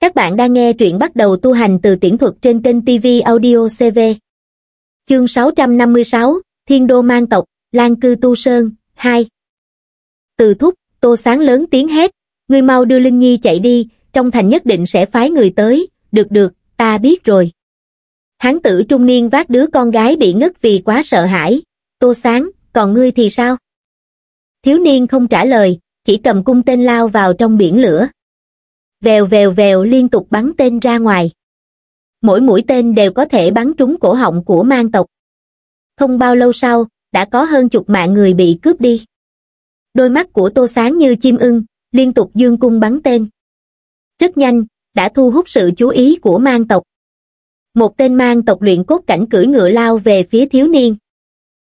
Các bạn đang nghe truyện bắt đầu tu hành từ tiễn thuật trên kênh TV Audio CV. Chương 656, Thiên Đô Mang Tộc, Lan Cư Tu Sơn, 2 Từ thúc, Tô Sáng lớn tiếng hét, người mau đưa Linh Nhi chạy đi, trong thành nhất định sẽ phái người tới, được được, ta biết rồi. Hán tử trung niên vác đứa con gái bị ngất vì quá sợ hãi, Tô Sáng, còn ngươi thì sao? Thiếu niên không trả lời, chỉ cầm cung tên lao vào trong biển lửa vèo vèo vèo liên tục bắn tên ra ngoài. Mỗi mũi tên đều có thể bắn trúng cổ họng của mang tộc. Không bao lâu sau, đã có hơn chục mạng người bị cướp đi. Đôi mắt của Tô Sáng như chim ưng, liên tục dương cung bắn tên. Rất nhanh, đã thu hút sự chú ý của mang tộc. Một tên mang tộc luyện cốt cảnh cưỡi ngựa lao về phía thiếu niên.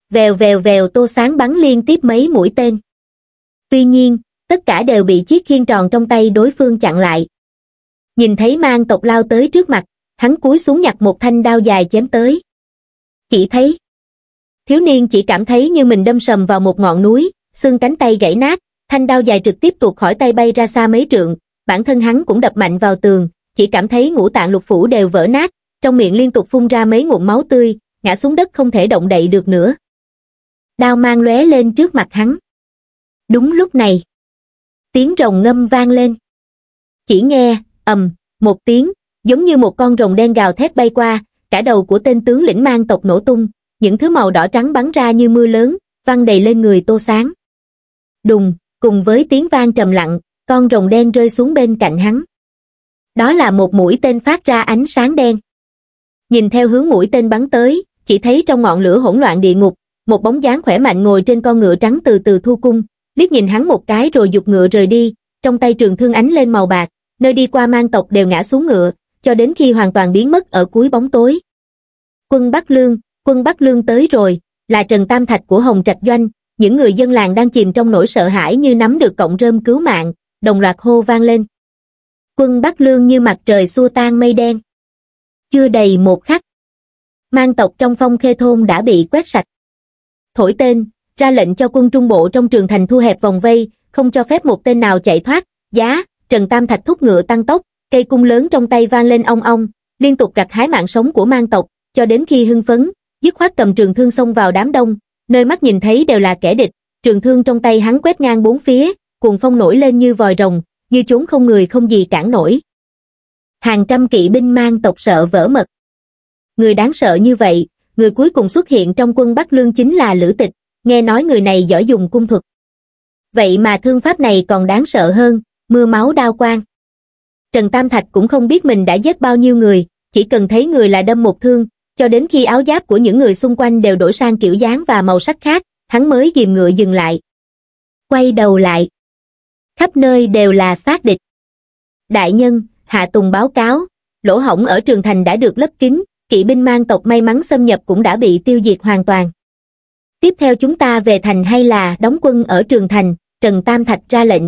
Vèo vèo vèo Tô Sáng bắn liên tiếp mấy mũi tên. Tuy nhiên, tất cả đều bị chiếc khiên tròn trong tay đối phương chặn lại nhìn thấy mang tộc lao tới trước mặt hắn cúi xuống nhặt một thanh đao dài chém tới chỉ thấy thiếu niên chỉ cảm thấy như mình đâm sầm vào một ngọn núi xương cánh tay gãy nát thanh đao dài trực tiếp tuột khỏi tay bay ra xa mấy trượng bản thân hắn cũng đập mạnh vào tường chỉ cảm thấy ngũ tạng lục phủ đều vỡ nát trong miệng liên tục phun ra mấy ngụm máu tươi ngã xuống đất không thể động đậy được nữa đao mang lóe lên trước mặt hắn đúng lúc này tiếng rồng ngâm vang lên. Chỉ nghe, ầm, một tiếng, giống như một con rồng đen gào thét bay qua, cả đầu của tên tướng lĩnh mang tộc nổ tung, những thứ màu đỏ trắng bắn ra như mưa lớn, văng đầy lên người tô sáng. Đùng, cùng với tiếng vang trầm lặng, con rồng đen rơi xuống bên cạnh hắn. Đó là một mũi tên phát ra ánh sáng đen. Nhìn theo hướng mũi tên bắn tới, chỉ thấy trong ngọn lửa hỗn loạn địa ngục, một bóng dáng khỏe mạnh ngồi trên con ngựa trắng từ từ thu cung, liếc nhìn hắn một cái rồi dục ngựa rời đi, trong tay trường thương ánh lên màu bạc, nơi đi qua mang tộc đều ngã xuống ngựa, cho đến khi hoàn toàn biến mất ở cuối bóng tối. Quân Bắc Lương, quân Bắc Lương tới rồi, là Trần Tam Thạch của Hồng Trạch Doanh, những người dân làng đang chìm trong nỗi sợ hãi như nắm được cọng rơm cứu mạng, đồng loạt hô vang lên. Quân Bắc Lương như mặt trời xua tan mây đen. Chưa đầy một khắc, mang tộc trong phong khê thôn đã bị quét sạch. Thổi tên, ra lệnh cho quân trung bộ trong trường thành thu hẹp vòng vây, không cho phép một tên nào chạy thoát. Giá, Trần Tam Thạch thúc ngựa tăng tốc, cây cung lớn trong tay vang lên ong ong, liên tục gặt hái mạng sống của mang tộc, cho đến khi hưng phấn, dứt khoát cầm trường thương xông vào đám đông, nơi mắt nhìn thấy đều là kẻ địch, trường thương trong tay hắn quét ngang bốn phía, cuồng phong nổi lên như vòi rồng, như chúng không người không gì cản nổi. Hàng trăm kỵ binh mang tộc sợ vỡ mật. Người đáng sợ như vậy, người cuối cùng xuất hiện trong quân Bắc Lương chính là Lữ Tịch, nghe nói người này giỏi dùng cung thuật. Vậy mà thương pháp này còn đáng sợ hơn, mưa máu đao quang. Trần Tam Thạch cũng không biết mình đã giết bao nhiêu người, chỉ cần thấy người là đâm một thương, cho đến khi áo giáp của những người xung quanh đều đổi sang kiểu dáng và màu sắc khác, hắn mới dìm ngựa dừng lại. Quay đầu lại. Khắp nơi đều là xác địch. Đại nhân, Hạ Tùng báo cáo, lỗ hổng ở Trường Thành đã được lấp kín, kỵ binh mang tộc may mắn xâm nhập cũng đã bị tiêu diệt hoàn toàn tiếp theo chúng ta về thành hay là đóng quân ở trường thành trần tam thạch ra lệnh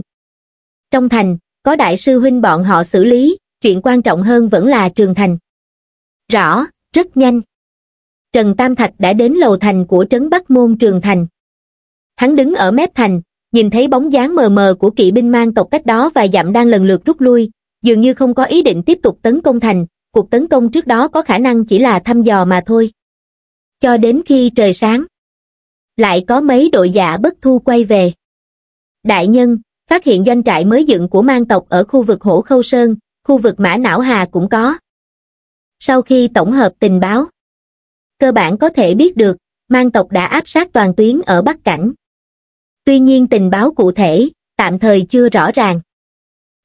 trong thành có đại sư huynh bọn họ xử lý chuyện quan trọng hơn vẫn là trường thành rõ rất nhanh trần tam thạch đã đến lầu thành của trấn bắc môn trường thành hắn đứng ở mép thành nhìn thấy bóng dáng mờ mờ của kỵ binh mang tộc cách đó và dặm đang lần lượt rút lui dường như không có ý định tiếp tục tấn công thành cuộc tấn công trước đó có khả năng chỉ là thăm dò mà thôi cho đến khi trời sáng lại có mấy đội giả bất thu quay về. Đại nhân, phát hiện doanh trại mới dựng của mang tộc ở khu vực Hổ Khâu Sơn, khu vực Mã Não Hà cũng có. Sau khi tổng hợp tình báo, cơ bản có thể biết được, mang tộc đã áp sát toàn tuyến ở Bắc Cảnh. Tuy nhiên tình báo cụ thể, tạm thời chưa rõ ràng.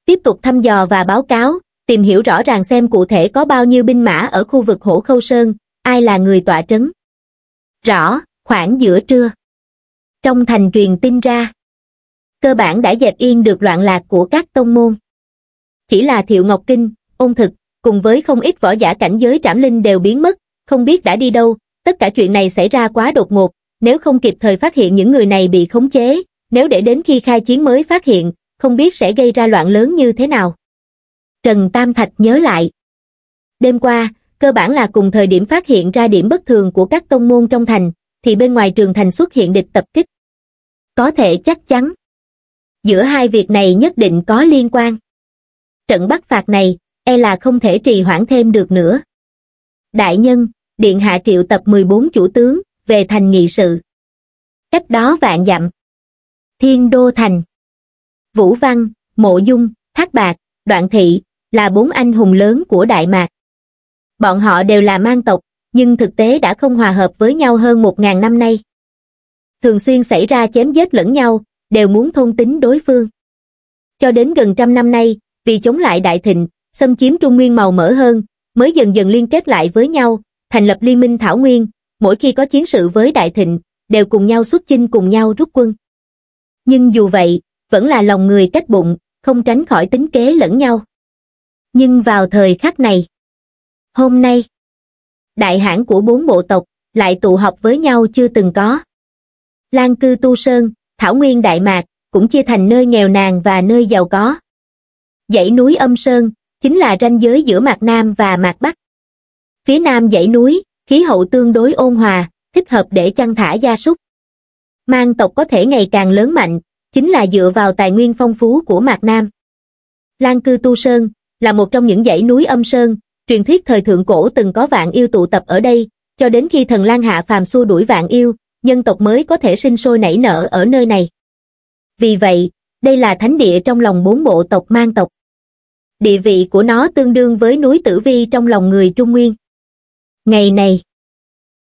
Tiếp tục thăm dò và báo cáo, tìm hiểu rõ ràng xem cụ thể có bao nhiêu binh mã ở khu vực Hổ Khâu Sơn, ai là người tọa trấn. Rõ, khoảng giữa trưa. Trong thành truyền tin ra, cơ bản đã dẹp yên được loạn lạc của các tông môn. Chỉ là Thiệu Ngọc Kinh, ôn thực, cùng với không ít võ giả cảnh giới trảm linh đều biến mất, không biết đã đi đâu, tất cả chuyện này xảy ra quá đột ngột, nếu không kịp thời phát hiện những người này bị khống chế, nếu để đến khi khai chiến mới phát hiện, không biết sẽ gây ra loạn lớn như thế nào. Trần Tam Thạch nhớ lại. Đêm qua, cơ bản là cùng thời điểm phát hiện ra điểm bất thường của các tông môn trong thành, thì bên ngoài trường thành xuất hiện địch tập kích. Có thể chắc chắn, giữa hai việc này nhất định có liên quan. Trận bắt phạt này, e là không thể trì hoãn thêm được nữa. Đại nhân, Điện Hạ triệu tập 14 chủ tướng, về thành nghị sự. Cách đó vạn dặm. Thiên Đô Thành. Vũ Văn, Mộ Dung, Thác Bạc, Đoạn Thị, là bốn anh hùng lớn của Đại Mạc. Bọn họ đều là mang tộc, nhưng thực tế đã không hòa hợp với nhau hơn một ngàn năm nay thường xuyên xảy ra chém giết lẫn nhau đều muốn thôn tính đối phương cho đến gần trăm năm nay vì chống lại đại thịnh xâm chiếm trung nguyên màu mỡ hơn mới dần dần liên kết lại với nhau thành lập liên minh thảo nguyên mỗi khi có chiến sự với đại thịnh đều cùng nhau xuất chinh cùng nhau rút quân nhưng dù vậy vẫn là lòng người cách bụng không tránh khỏi tính kế lẫn nhau nhưng vào thời khắc này hôm nay đại hãn của bốn bộ tộc, lại tụ họp với nhau chưa từng có. Lan cư tu sơn, thảo nguyên đại mạc, cũng chia thành nơi nghèo nàn và nơi giàu có. Dãy núi âm sơn, chính là ranh giới giữa mạc Nam và mạc Bắc. Phía Nam dãy núi, khí hậu tương đối ôn hòa, thích hợp để chăn thả gia súc. Mang tộc có thể ngày càng lớn mạnh, chính là dựa vào tài nguyên phong phú của mạc Nam. Lan cư tu sơn, là một trong những dãy núi âm sơn, truyền thuyết thời thượng cổ từng có vạn yêu tụ tập ở đây, cho đến khi thần lang hạ phàm xua đuổi vạn yêu, nhân tộc mới có thể sinh sôi nảy nở ở nơi này. Vì vậy, đây là thánh địa trong lòng bốn bộ tộc mang tộc. Địa vị của nó tương đương với núi Tử Vi trong lòng người Trung Nguyên. Ngày này,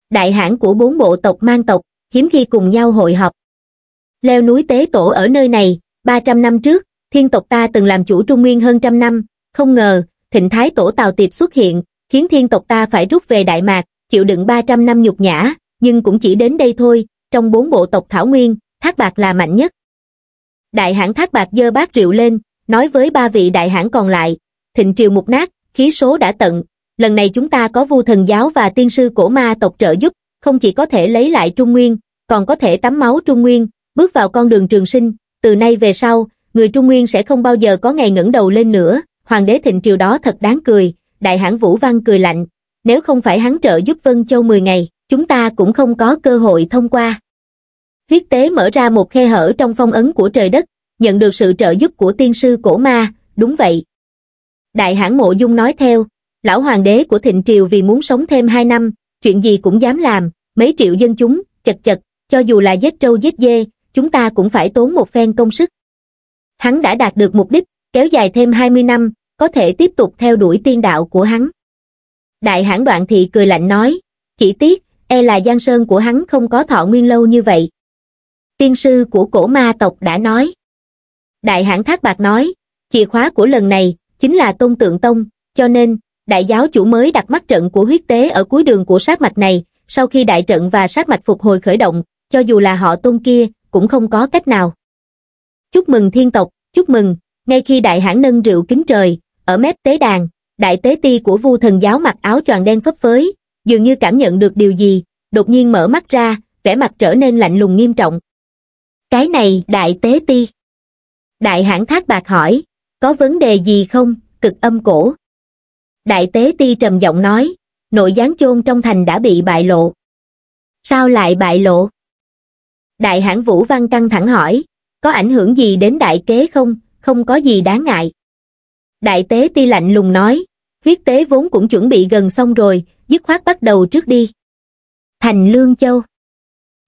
đại hãn của bốn bộ tộc mang tộc, hiếm khi cùng nhau hội họp. Leo núi tế tổ ở nơi này, 300 năm trước, thiên tộc ta từng làm chủ Trung Nguyên hơn trăm năm, không ngờ, thịnh thái tổ tàu Tiệp xuất hiện, khiến thiên tộc ta phải rút về Đại Mạc, chịu đựng 300 năm nhục nhã, nhưng cũng chỉ đến đây thôi, trong bốn bộ tộc Thảo Nguyên, Thác Bạc là mạnh nhất. Đại hãng Thác Bạc dơ bát rượu lên, nói với ba vị đại hãng còn lại, thịnh triều mục nát, khí số đã tận, lần này chúng ta có vu thần giáo và tiên sư cổ ma tộc trợ giúp, không chỉ có thể lấy lại Trung Nguyên, còn có thể tắm máu Trung Nguyên, bước vào con đường trường sinh, từ nay về sau, người Trung Nguyên sẽ không bao giờ có ngày ngẩng đầu lên nữa, hoàng đế thịnh triều đó thật đáng cười, đại hãn Vũ Văn cười lạnh, nếu không phải hắn trợ giúp Vân Châu 10 ngày, chúng ta cũng không có cơ hội thông qua. Huyết tế mở ra một khe hở trong phong ấn của trời đất, nhận được sự trợ giúp của tiên sư cổ ma, đúng vậy. Đại hãn mộ dung nói theo, lão hoàng đế của thịnh triều vì muốn sống thêm 2 năm, chuyện gì cũng dám làm, mấy triệu dân chúng, chật chật, cho dù là giết trâu giết dê, chúng ta cũng phải tốn một phen công sức. Hắn đã đạt được mục đích, kéo dài thêm 20 năm, có thể tiếp tục theo đuổi tiên đạo của hắn. Đại hãn đoạn thị cười lạnh nói, chỉ tiếc, e là giang sơn của hắn không có thọ nguyên lâu như vậy. Tiên sư của cổ ma tộc đã nói. Đại hãn thác bạc nói, chìa khóa của lần này chính là tôn tượng tông, cho nên, đại giáo chủ mới đặt mắt trận của huyết tế ở cuối đường của sát mạch này, sau khi đại trận và sát mạch phục hồi khởi động, cho dù là họ tôn kia, cũng không có cách nào. Chúc mừng thiên tộc, chúc mừng, ngay khi đại hãn nâng rượu kính trời ở mép tế đàn đại tế ti của vu thần giáo mặc áo tròn đen phấp phới dường như cảm nhận được điều gì đột nhiên mở mắt ra vẻ mặt trở nên lạnh lùng nghiêm trọng cái này đại tế ti đại hãn thác bạc hỏi có vấn đề gì không cực âm cổ đại tế ti trầm giọng nói nội gián chôn trong thành đã bị bại lộ sao lại bại lộ đại hãn vũ văn căng thẳng hỏi có ảnh hưởng gì đến đại kế không không có gì đáng ngại. Đại tế ti lạnh lùng nói, huyết tế vốn cũng chuẩn bị gần xong rồi, dứt khoát bắt đầu trước đi. Thành Lương Châu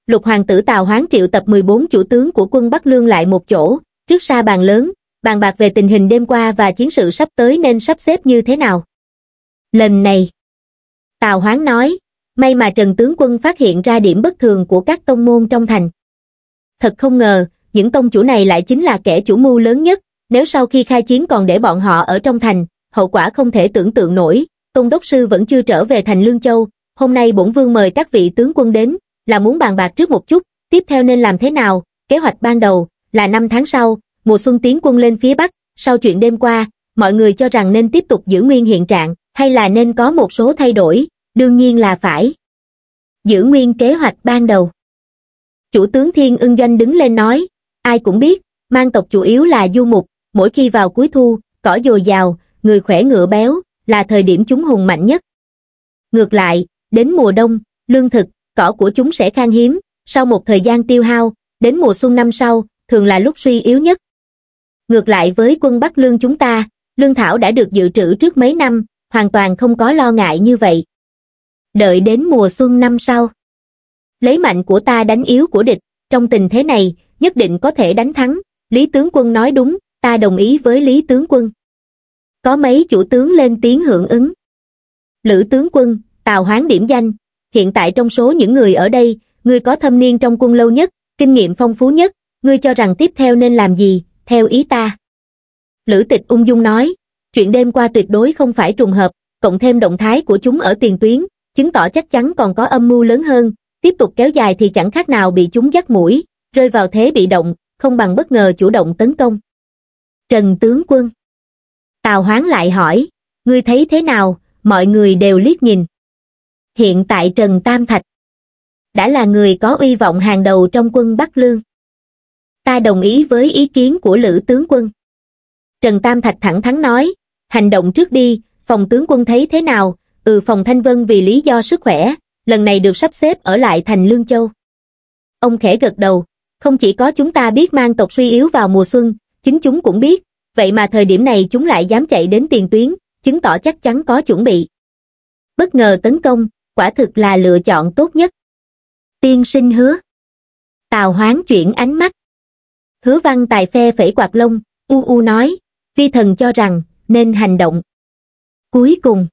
Lục hoàng tử Tào Hoán triệu tập 14 chủ tướng của quân Bắc Lương lại một chỗ, trước xa bàn lớn, bàn bạc về tình hình đêm qua và chiến sự sắp tới nên sắp xếp như thế nào. Lần này, Tào Hoán nói, may mà Trần Tướng Quân phát hiện ra điểm bất thường của các tông môn trong thành. Thật không ngờ, những tông chủ này lại chính là kẻ chủ mưu lớn nhất, nếu sau khi khai chiến còn để bọn họ ở trong thành, hậu quả không thể tưởng tượng nổi, Tôn Đốc Sư vẫn chưa trở về thành Lương Châu, hôm nay bổn vương mời các vị tướng quân đến, là muốn bàn bạc trước một chút, tiếp theo nên làm thế nào, kế hoạch ban đầu, là năm tháng sau, mùa xuân tiến quân lên phía Bắc, sau chuyện đêm qua, mọi người cho rằng nên tiếp tục giữ nguyên hiện trạng, hay là nên có một số thay đổi, đương nhiên là phải. Giữ nguyên kế hoạch ban đầu. Chủ tướng Thiên ưng doanh đứng lên nói, ai cũng biết, mang tộc chủ yếu là du mục, mỗi khi vào cuối thu, cỏ dồi dào, người khỏe ngựa béo, là thời điểm chúng hùng mạnh nhất. Ngược lại, đến mùa đông, lương thực, cỏ của chúng sẽ khan hiếm, sau một thời gian tiêu hao, đến mùa xuân năm sau, thường là lúc suy yếu nhất. Ngược lại với quân Bắc Lương chúng ta, lương thảo đã được dự trữ trước mấy năm, hoàn toàn không có lo ngại như vậy. Đợi đến mùa xuân năm sau. Lấy mạnh của ta đánh yếu của địch, trong tình thế này, nhất định có thể đánh thắng, Lý Tướng Quân nói đúng, ta đồng ý với Lý Tướng Quân. Có mấy chủ tướng lên tiếng hưởng ứng. Lữ Tướng Quân, Tào Hoán điểm danh, hiện tại trong số những người ở đây, ngươi có thâm niên trong quân lâu nhất, kinh nghiệm phong phú nhất, ngươi cho rằng tiếp theo nên làm gì, theo ý ta. Lữ Tịch ung dung nói, chuyện đêm qua tuyệt đối không phải trùng hợp, cộng thêm động thái của chúng ở tiền tuyến, chứng tỏ chắc chắn còn có âm mưu lớn hơn, tiếp tục kéo dài thì chẳng khác nào bị chúng dắt mũi, rơi vào thế bị động, không bằng bất ngờ chủ động tấn công. Trần tướng quân. Tào Hoán lại hỏi, ngươi thấy thế nào, mọi người đều liếc nhìn. Hiện tại Trần Tam Thạch đã là người có uy vọng hàng đầu trong quân Bắc Lương. Ta đồng ý với ý kiến của Lữ tướng quân. Trần Tam Thạch thẳng thắn nói, hành động trước đi, phòng tướng quân thấy thế nào, ừ phòng Thanh Vân vì lý do sức khỏe, lần này được sắp xếp ở lại thành Lương Châu. Ông khẽ gật đầu, không chỉ có chúng ta biết mang tộc suy yếu vào mùa xuân, chính chúng cũng biết, vậy mà thời điểm này chúng lại dám chạy đến tiền tuyến, chứng tỏ chắc chắn có chuẩn bị. Bất ngờ tấn công, quả thực là lựa chọn tốt nhất. Tiên sinh hứa. Tào hoán chuyển ánh mắt. Hứa văn tài phe phẩy quạt lông, u u nói, vi thần cho rằng, nên hành động. Cuối cùng,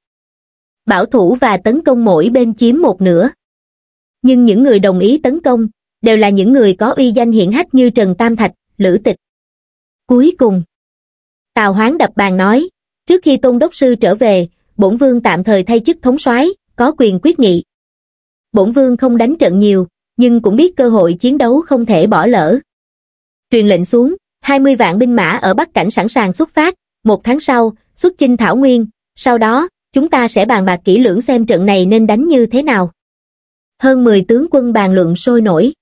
bảo thủ và tấn công mỗi bên chiếm một nửa. Nhưng những người đồng ý tấn công, đều là những người có uy danh hiển hách như Trần Tam Thạch, Lữ Tịch, Cuối cùng, Tào Hoán đập bàn nói, trước khi Tôn Đốc Sư trở về, bổn vương tạm thời thay chức thống soái, có quyền quyết nghị. Bổn vương không đánh trận nhiều, nhưng cũng biết cơ hội chiến đấu không thể bỏ lỡ. Truyền lệnh xuống, 20 vạn binh mã ở Bắc Cảnh sẵn sàng xuất phát, một tháng sau, xuất chinh Thảo Nguyên, sau đó, chúng ta sẽ bàn bạc kỹ lưỡng xem trận này nên đánh như thế nào. Hơn 10 tướng quân bàn luận sôi nổi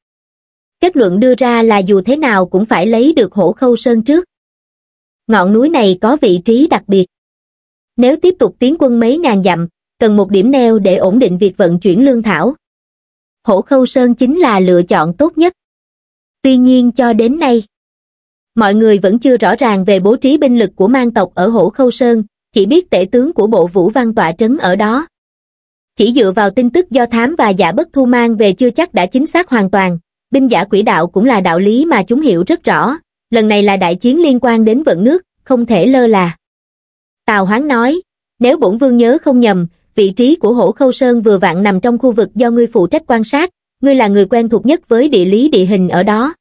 kết luận đưa ra là dù thế nào cũng phải lấy được hổ khâu sơn trước. Ngọn núi này có vị trí đặc biệt. Nếu tiếp tục tiến quân mấy ngàn dặm, cần một điểm neo để ổn định việc vận chuyển lương thảo. Hổ khâu sơn chính là lựa chọn tốt nhất. Tuy nhiên cho đến nay, mọi người vẫn chưa rõ ràng về bố trí binh lực của mang tộc ở hổ khâu sơn, chỉ biết tể tướng của bộ vũ văn tọa trấn ở đó. Chỉ dựa vào tin tức do thám và giả bất thu mang về chưa chắc đã chính xác hoàn toàn binh giả quỷ đạo cũng là đạo lý mà chúng hiểu rất rõ, lần này là đại chiến liên quan đến vận nước, không thể lơ là. Tào Hoán nói, nếu bổn vương nhớ không nhầm, vị trí của hổ khâu sơn vừa vặn nằm trong khu vực do ngươi phụ trách quan sát, ngươi là người quen thuộc nhất với địa lý địa hình ở đó.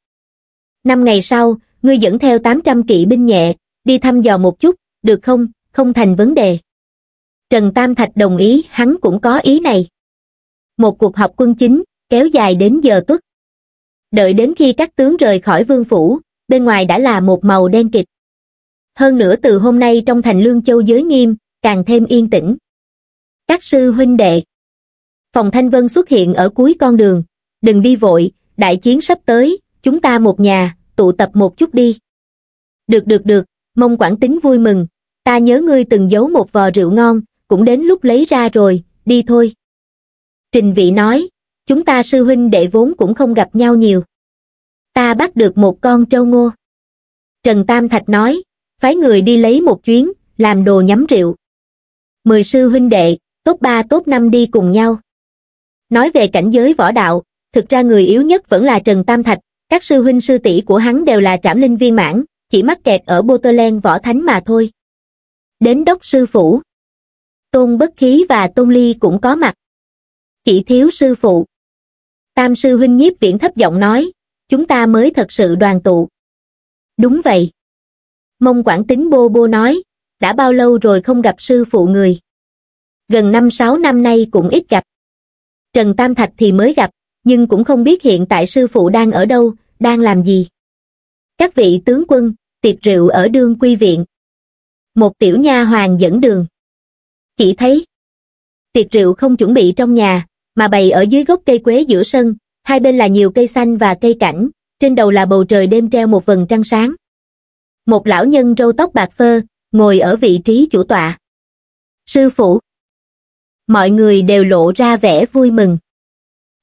Năm ngày sau, ngươi dẫn theo 800 kỵ binh nhẹ, đi thăm dò một chút, được không, không thành vấn đề. Trần Tam Thạch đồng ý, hắn cũng có ý này. Một cuộc họp quân chính, kéo dài đến giờ tuất đợi đến khi các tướng rời khỏi vương phủ, bên ngoài đã là một màu đen kịch. Hơn nữa từ hôm nay trong thành lương châu giới nghiêm, càng thêm yên tĩnh. Các sư huynh đệ Phòng Thanh Vân xuất hiện ở cuối con đường. Đừng đi vội, đại chiến sắp tới, chúng ta một nhà, tụ tập một chút đi. Được được được, mong quản tính vui mừng. Ta nhớ ngươi từng giấu một vò rượu ngon, cũng đến lúc lấy ra rồi, đi thôi. Trình vị nói, chúng ta sư huynh đệ vốn cũng không gặp nhau nhiều ta bắt được một con trâu ngô trần tam thạch nói phái người đi lấy một chuyến làm đồ nhắm rượu mười sư huynh đệ tốt ba tốt năm đi cùng nhau nói về cảnh giới võ đạo thực ra người yếu nhất vẫn là trần tam thạch các sư huynh sư tỷ của hắn đều là trảm linh viên mãn chỉ mắc kẹt ở bô tô len võ thánh mà thôi đến đốc sư phủ tôn bất khí và tôn ly cũng có mặt chỉ thiếu sư phụ Tam sư huynh nhiếp viễn thấp giọng nói, chúng ta mới thật sự đoàn tụ. Đúng vậy. Mông quản Tính bô bô nói, đã bao lâu rồi không gặp sư phụ người. Gần năm sáu năm nay cũng ít gặp. Trần Tam Thạch thì mới gặp, nhưng cũng không biết hiện tại sư phụ đang ở đâu, đang làm gì. Các vị tướng quân, tiệc rượu ở đương quy viện. Một tiểu nha hoàng dẫn đường. Chỉ thấy, tiệc rượu không chuẩn bị trong nhà, mà bày ở dưới gốc cây quế giữa sân, hai bên là nhiều cây xanh và cây cảnh, trên đầu là bầu trời đêm treo một vầng trăng sáng. Một lão nhân râu tóc bạc phơ, ngồi ở vị trí chủ tọa. Sư phụ. Mọi người đều lộ ra vẻ vui mừng.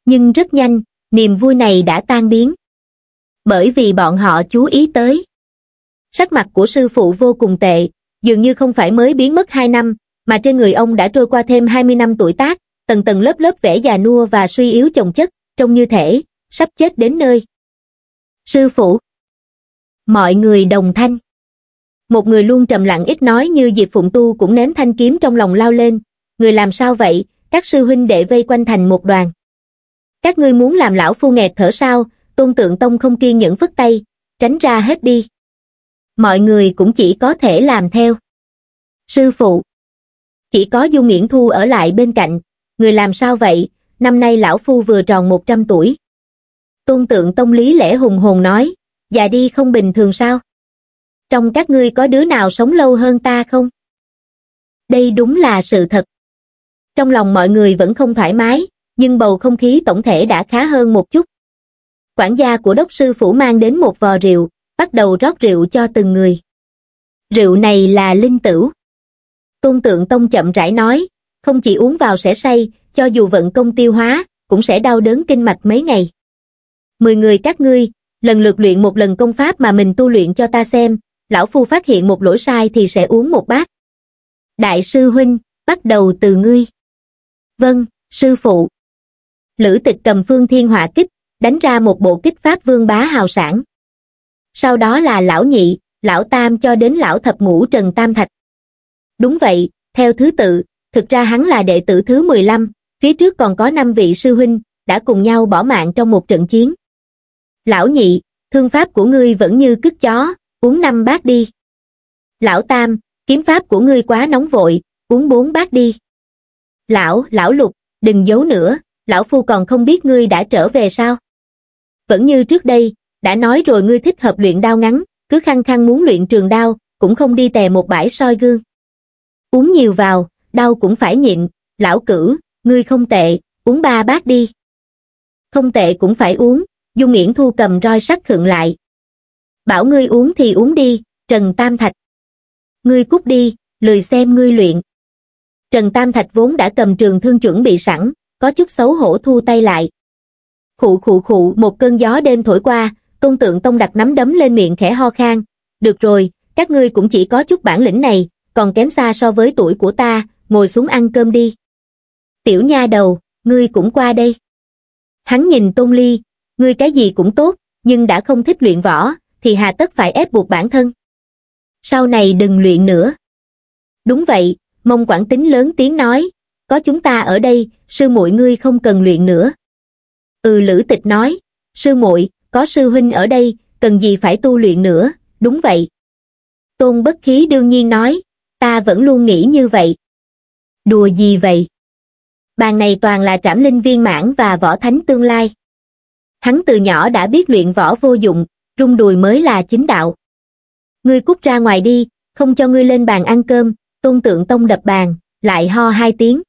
Nhưng rất nhanh, niềm vui này đã tan biến. Bởi vì bọn họ chú ý tới. Sắc mặt của sư phụ vô cùng tệ, dường như không phải mới biến mất 2 năm, mà trên người ông đã trôi qua thêm 20 năm tuổi tác, tầng tầng lớp lớp vẽ già nua và suy yếu chồng chất, trông như thể, sắp chết đến nơi. Sư phụ Mọi người đồng thanh Một người luôn trầm lặng ít nói như Diệp Phụng Tu cũng ném thanh kiếm trong lòng lao lên, người làm sao vậy, các sư huynh đệ vây quanh thành một đoàn. Các ngươi muốn làm lão phu nghẹt thở sao, tôn tượng tông không kiên nhẫn phất tay, tránh ra hết đi. Mọi người cũng chỉ có thể làm theo. Sư phụ Chỉ có Du Miễn Thu ở lại bên cạnh, người làm sao vậy, năm nay lão phu vừa tròn 100 tuổi. Tôn tượng tông lý lễ hùng hồn nói, già đi không bình thường sao? Trong các ngươi có đứa nào sống lâu hơn ta không? Đây đúng là sự thật. Trong lòng mọi người vẫn không thoải mái, nhưng bầu không khí tổng thể đã khá hơn một chút. Quản gia của đốc sư phủ mang đến một vò rượu, bắt đầu rót rượu cho từng người. Rượu này là linh tử. Tôn tượng tông chậm rãi nói, không chỉ uống vào sẽ say cho dù vận công tiêu hóa cũng sẽ đau đớn kinh mạch mấy ngày mười người các ngươi lần lượt luyện một lần công pháp mà mình tu luyện cho ta xem lão phu phát hiện một lỗi sai thì sẽ uống một bát đại sư huynh bắt đầu từ ngươi vâng sư phụ lữ tịch cầm phương thiên hỏa kích đánh ra một bộ kích pháp vương bá hào sản sau đó là lão nhị lão tam cho đến lão thập ngũ trần tam thạch đúng vậy theo thứ tự thực ra hắn là đệ tử thứ 15, phía trước còn có 5 vị sư huynh, đã cùng nhau bỏ mạng trong một trận chiến. Lão nhị, thương pháp của ngươi vẫn như cứt chó, uống năm bát đi. Lão tam, kiếm pháp của ngươi quá nóng vội, uống bốn bát đi. Lão, lão lục, đừng giấu nữa, lão phu còn không biết ngươi đã trở về sao. Vẫn như trước đây, đã nói rồi ngươi thích hợp luyện đao ngắn, cứ khăng khăng muốn luyện trường đao, cũng không đi tè một bãi soi gương. Uống nhiều vào, đau cũng phải nhịn, lão cử, ngươi không tệ, uống ba bát đi. Không tệ cũng phải uống, Dung Miễn Thu cầm roi sắt khựng lại. Bảo ngươi uống thì uống đi, Trần Tam Thạch. Ngươi cút đi, lười xem ngươi luyện. Trần Tam Thạch vốn đã cầm trường thương chuẩn bị sẵn, có chút xấu hổ thu tay lại. Khụ khụ khụ một cơn gió đêm thổi qua, công tượng tông đặt nắm đấm lên miệng khẽ ho khan. Được rồi, các ngươi cũng chỉ có chút bản lĩnh này, còn kém xa so với tuổi của ta, ngồi xuống ăn cơm đi. Tiểu nha đầu, ngươi cũng qua đây. Hắn nhìn Tôn Ly, ngươi cái gì cũng tốt, nhưng đã không thích luyện võ, thì hà tất phải ép buộc bản thân. Sau này đừng luyện nữa. Đúng vậy, mông quản tính lớn tiếng nói, có chúng ta ở đây, sư muội ngươi không cần luyện nữa. Ừ Lữ Tịch nói, sư muội, có sư huynh ở đây, cần gì phải tu luyện nữa, đúng vậy. Tôn bất khí đương nhiên nói, ta vẫn luôn nghĩ như vậy. Đùa gì vậy? Bàn này toàn là trảm linh viên mãn và võ thánh tương lai. Hắn từ nhỏ đã biết luyện võ vô dụng, rung đùi mới là chính đạo. Ngươi cút ra ngoài đi, không cho ngươi lên bàn ăn cơm, tôn tượng tông đập bàn, lại ho hai tiếng.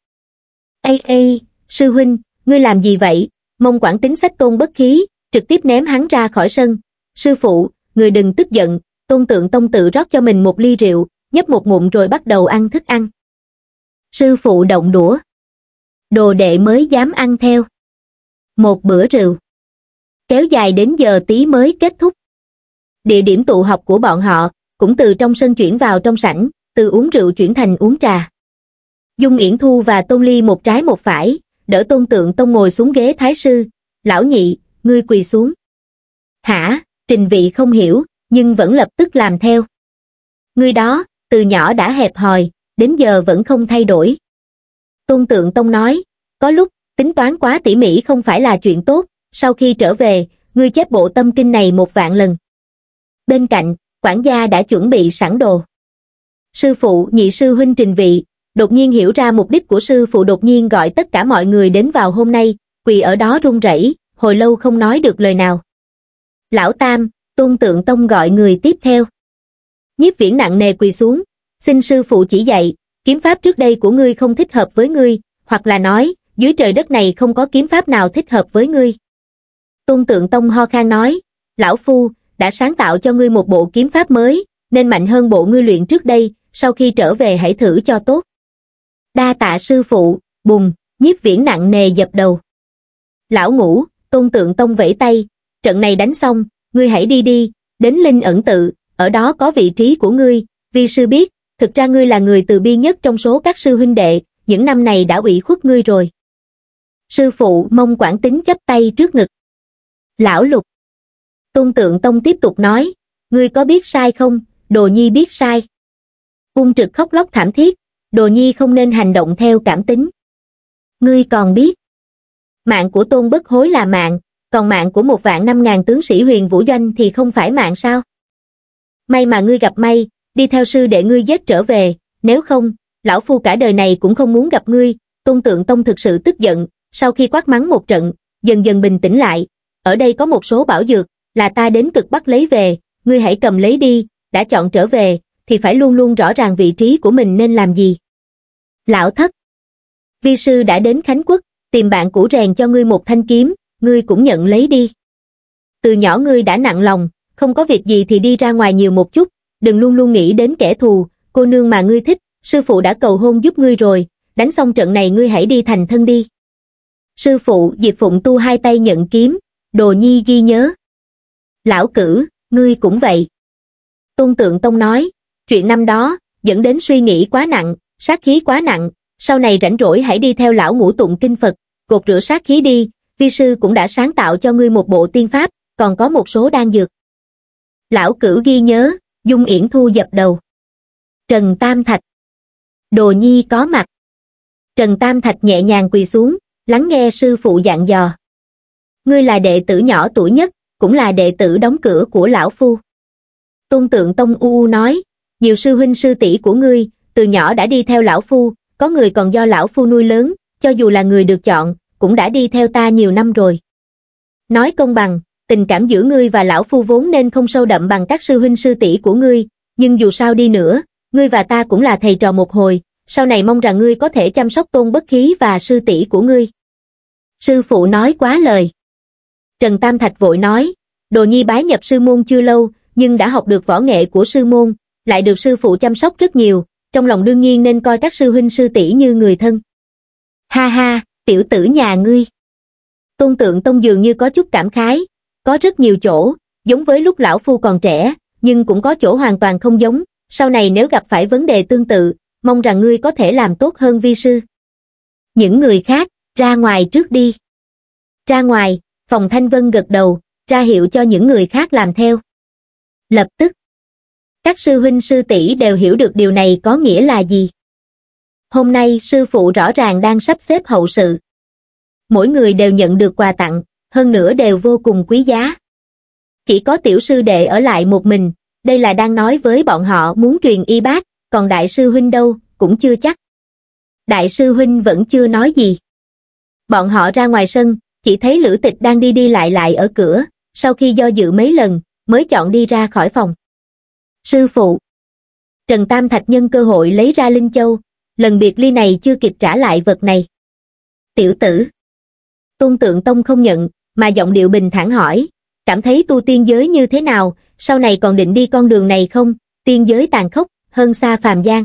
Ê ê, sư huynh, ngươi làm gì vậy? Mông quản tính sách tôn bất khí, trực tiếp ném hắn ra khỏi sân. Sư phụ, người đừng tức giận, tôn tượng tông tự rót cho mình một ly rượu, nhấp một ngụm rồi bắt đầu ăn thức ăn sư phụ động đũa. Đồ đệ mới dám ăn theo. Một bữa rượu. Kéo dài đến giờ tí mới kết thúc. Địa điểm tụ học của bọn họ cũng từ trong sân chuyển vào trong sảnh, từ uống rượu chuyển thành uống trà. Dung Yển Thu và Tôn Ly một trái một phải, đỡ Tôn Tượng Tông ngồi xuống ghế thái sư. Lão nhị, ngươi quỳ xuống. Hả, trình vị không hiểu, nhưng vẫn lập tức làm theo. Ngươi đó, từ nhỏ đã hẹp hòi, đến giờ vẫn không thay đổi. Tôn Tượng Tông nói, có lúc, tính toán quá tỉ mỉ không phải là chuyện tốt, sau khi trở về, ngươi chép bộ tâm kinh này một vạn lần. Bên cạnh, quản gia đã chuẩn bị sẵn đồ. Sư phụ, nhị sư huynh trình vị, đột nhiên hiểu ra mục đích của sư phụ đột nhiên gọi tất cả mọi người đến vào hôm nay, quỳ ở đó run rẩy, hồi lâu không nói được lời nào. Lão Tam, Tôn Tượng Tông gọi người tiếp theo. Nhiếp viễn nặng nề quỳ xuống, xin sư phụ chỉ dạy, kiếm pháp trước đây của ngươi không thích hợp với ngươi, hoặc là nói, dưới trời đất này không có kiếm pháp nào thích hợp với ngươi. Tôn tượng tông ho khang nói, lão phu, đã sáng tạo cho ngươi một bộ kiếm pháp mới, nên mạnh hơn bộ ngươi luyện trước đây, sau khi trở về hãy thử cho tốt. Đa tạ sư phụ, bùng, nhiếp viễn nặng nề dập đầu. Lão ngủ, tôn tượng tông vẫy tay, trận này đánh xong, ngươi hãy đi đi, đến linh ẩn tự, ở đó có vị trí của ngươi, vi sư biết, thực ra ngươi là người từ bi nhất trong số các sư huynh đệ, những năm này đã ủy khuất ngươi rồi. Sư phụ mong quản tính chấp tay trước ngực. Lão lục. Tôn tượng tông tiếp tục nói, ngươi có biết sai không, đồ nhi biết sai. Ung trực khóc lóc thảm thiết, đồ nhi không nên hành động theo cảm tính. Ngươi còn biết, mạng của tôn bất hối là mạng, còn mạng của một vạn năm ngàn tướng sĩ huyền vũ doanh thì không phải mạng sao? May mà ngươi gặp may, đi theo sư để ngươi giết trở về, nếu không, lão phu cả đời này cũng không muốn gặp ngươi, tôn tượng tông thực sự tức giận, sau khi quát mắng một trận, dần dần bình tĩnh lại, ở đây có một số bảo dược, là ta đến cực bắc lấy về, ngươi hãy cầm lấy đi, đã chọn trở về, thì phải luôn luôn rõ ràng vị trí của mình nên làm gì. Lão thất Vi sư đã đến Khánh Quốc, tìm bạn cũ rèn cho ngươi một thanh kiếm, ngươi cũng nhận lấy đi. Từ nhỏ ngươi đã nặng lòng, không có việc gì thì đi ra ngoài nhiều một chút, đừng luôn luôn nghĩ đến kẻ thù, cô nương mà ngươi thích, sư phụ đã cầu hôn giúp ngươi rồi, đánh xong trận này ngươi hãy đi thành thân đi. Sư phụ Diệp Phụng tu hai tay nhận kiếm, đồ nhi ghi nhớ. Lão cử, ngươi cũng vậy. Tôn tượng tông nói, chuyện năm đó, dẫn đến suy nghĩ quá nặng, sát khí quá nặng, sau này rảnh rỗi hãy đi theo lão ngũ tụng kinh Phật, cột rửa sát khí đi, vi sư cũng đã sáng tạo cho ngươi một bộ tiên pháp, còn có một số đan dược. Lão cử ghi nhớ, dung yển thu dập đầu trần tam thạch đồ nhi có mặt trần tam thạch nhẹ nhàng quỳ xuống lắng nghe sư phụ dặn dò ngươi là đệ tử nhỏ tuổi nhất cũng là đệ tử đóng cửa của lão phu tôn tượng tông u u nói nhiều sư huynh sư tỷ của ngươi từ nhỏ đã đi theo lão phu có người còn do lão phu nuôi lớn cho dù là người được chọn cũng đã đi theo ta nhiều năm rồi nói công bằng tình cảm giữa ngươi và lão phu vốn nên không sâu đậm bằng các sư huynh sư tỷ của ngươi, nhưng dù sao đi nữa, ngươi và ta cũng là thầy trò một hồi, sau này mong rằng ngươi có thể chăm sóc tôn bất khí và sư tỷ của ngươi. Sư phụ nói quá lời. Trần Tam Thạch vội nói, đồ nhi bái nhập sư môn chưa lâu, nhưng đã học được võ nghệ của sư môn, lại được sư phụ chăm sóc rất nhiều, trong lòng đương nhiên nên coi các sư huynh sư tỷ như người thân. Ha ha, tiểu tử nhà ngươi. Tôn tượng tông dường như có chút cảm khái, có rất nhiều chỗ, giống với lúc lão phu còn trẻ, nhưng cũng có chỗ hoàn toàn không giống, sau này nếu gặp phải vấn đề tương tự, mong rằng ngươi có thể làm tốt hơn vi sư. Những người khác, ra ngoài trước đi. Ra ngoài, phòng thanh vân gật đầu, ra hiệu cho những người khác làm theo. Lập tức, các sư huynh sư tỷ đều hiểu được điều này có nghĩa là gì. Hôm nay sư phụ rõ ràng đang sắp xếp hậu sự. Mỗi người đều nhận được quà tặng, hơn nữa đều vô cùng quý giá. Chỉ có tiểu sư đệ ở lại một mình, đây là đang nói với bọn họ muốn truyền y bát còn đại sư huynh đâu, cũng chưa chắc. Đại sư huynh vẫn chưa nói gì. Bọn họ ra ngoài sân, chỉ thấy lữ tịch đang đi đi lại lại ở cửa, sau khi do dự mấy lần, mới chọn đi ra khỏi phòng. Sư phụ Trần Tam Thạch nhân cơ hội lấy ra Linh Châu, lần biệt ly này chưa kịp trả lại vật này. Tiểu tử Tôn tượng Tông không nhận, mà giọng điệu bình thản hỏi, cảm thấy tu tiên giới như thế nào, sau này còn định đi con đường này không, tiên giới tàn khốc, hơn xa phàm gian.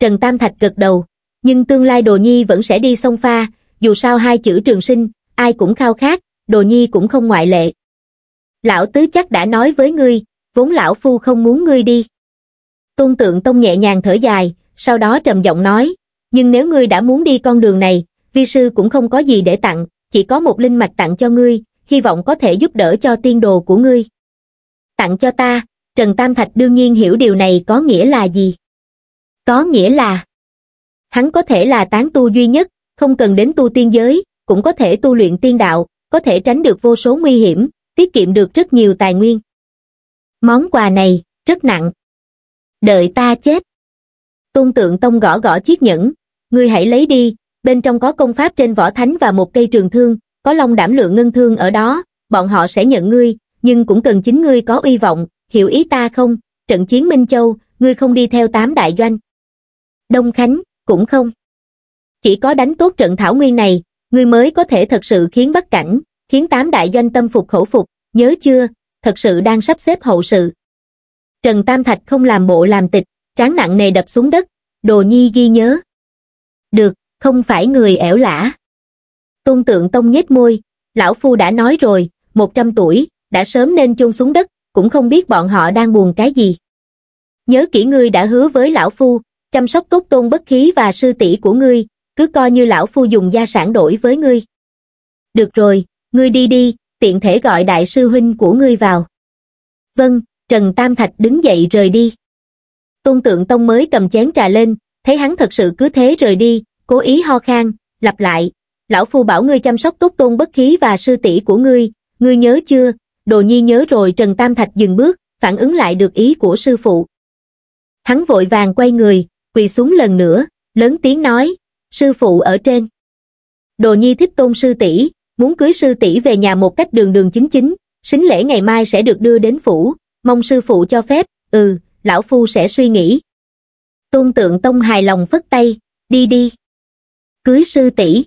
Trần Tam Thạch gật đầu, nhưng tương lai Đồ Nhi vẫn sẽ đi sông pha, dù sao hai chữ trường sinh, ai cũng khao khát, Đồ Nhi cũng không ngoại lệ. Lão Tứ chắc đã nói với ngươi, vốn lão phu không muốn ngươi đi. Tôn tượng tông nhẹ nhàng thở dài, sau đó trầm giọng nói, nhưng nếu ngươi đã muốn đi con đường này, vi sư cũng không có gì để tặng, chỉ có một linh mạch tặng cho ngươi, hy vọng có thể giúp đỡ cho tiên đồ của ngươi. Tặng cho ta, Trần Tam Thạch đương nhiên hiểu điều này có nghĩa là gì. Có nghĩa là, hắn có thể là tán tu duy nhất, không cần đến tu tiên giới, cũng có thể tu luyện tiên đạo, có thể tránh được vô số nguy hiểm, tiết kiệm được rất nhiều tài nguyên. Món quà này, rất nặng. Đợi ta chết. Tôn tượng tông gõ gõ chiếc nhẫn, ngươi hãy lấy đi, bên trong có công pháp trên võ thánh và một cây trường thương, có long đảm lượng ngân thương ở đó, bọn họ sẽ nhận ngươi, nhưng cũng cần chính ngươi có uy vọng, hiểu ý ta không, trận chiến Minh Châu, ngươi không đi theo tám đại doanh. Đông Khánh, cũng không. Chỉ có đánh tốt trận thảo nguyên này, ngươi mới có thể thật sự khiến bắt cảnh, khiến tám đại doanh tâm phục khẩu phục, nhớ chưa, thật sự đang sắp xếp hậu sự. Trần Tam Thạch không làm bộ làm tịch, tráng nặng nề đập xuống đất, đồ nhi ghi nhớ. Được, không phải người ẻo lả. Tôn tượng tông nhếch môi, lão phu đã nói rồi, 100 tuổi, đã sớm nên chôn xuống đất, cũng không biết bọn họ đang buồn cái gì. Nhớ kỹ ngươi đã hứa với lão phu, chăm sóc tốt tôn bất khí và sư tỷ của ngươi, cứ coi như lão phu dùng gia sản đổi với ngươi. Được rồi, ngươi đi đi, tiện thể gọi đại sư huynh của ngươi vào. Vâng, Trần Tam Thạch đứng dậy rời đi. Tôn tượng tông mới cầm chén trà lên, thấy hắn thật sự cứ thế rời đi, cố ý ho khan, lặp lại, lão phu bảo ngươi chăm sóc tốt tôn bất khí và sư tỷ của ngươi, ngươi nhớ chưa? Đồ nhi nhớ rồi Trần Tam Thạch dừng bước, phản ứng lại được ý của sư phụ. Hắn vội vàng quay người, quỳ xuống lần nữa, lớn tiếng nói, sư phụ ở trên. Đồ nhi thích tôn sư tỷ, muốn cưới sư tỷ về nhà một cách đường đường chính chính, xính lễ ngày mai sẽ được đưa đến phủ, mong sư phụ cho phép, ừ, lão phu sẽ suy nghĩ. Tôn tượng tông hài lòng phất tay, đi đi cưới sư tỷ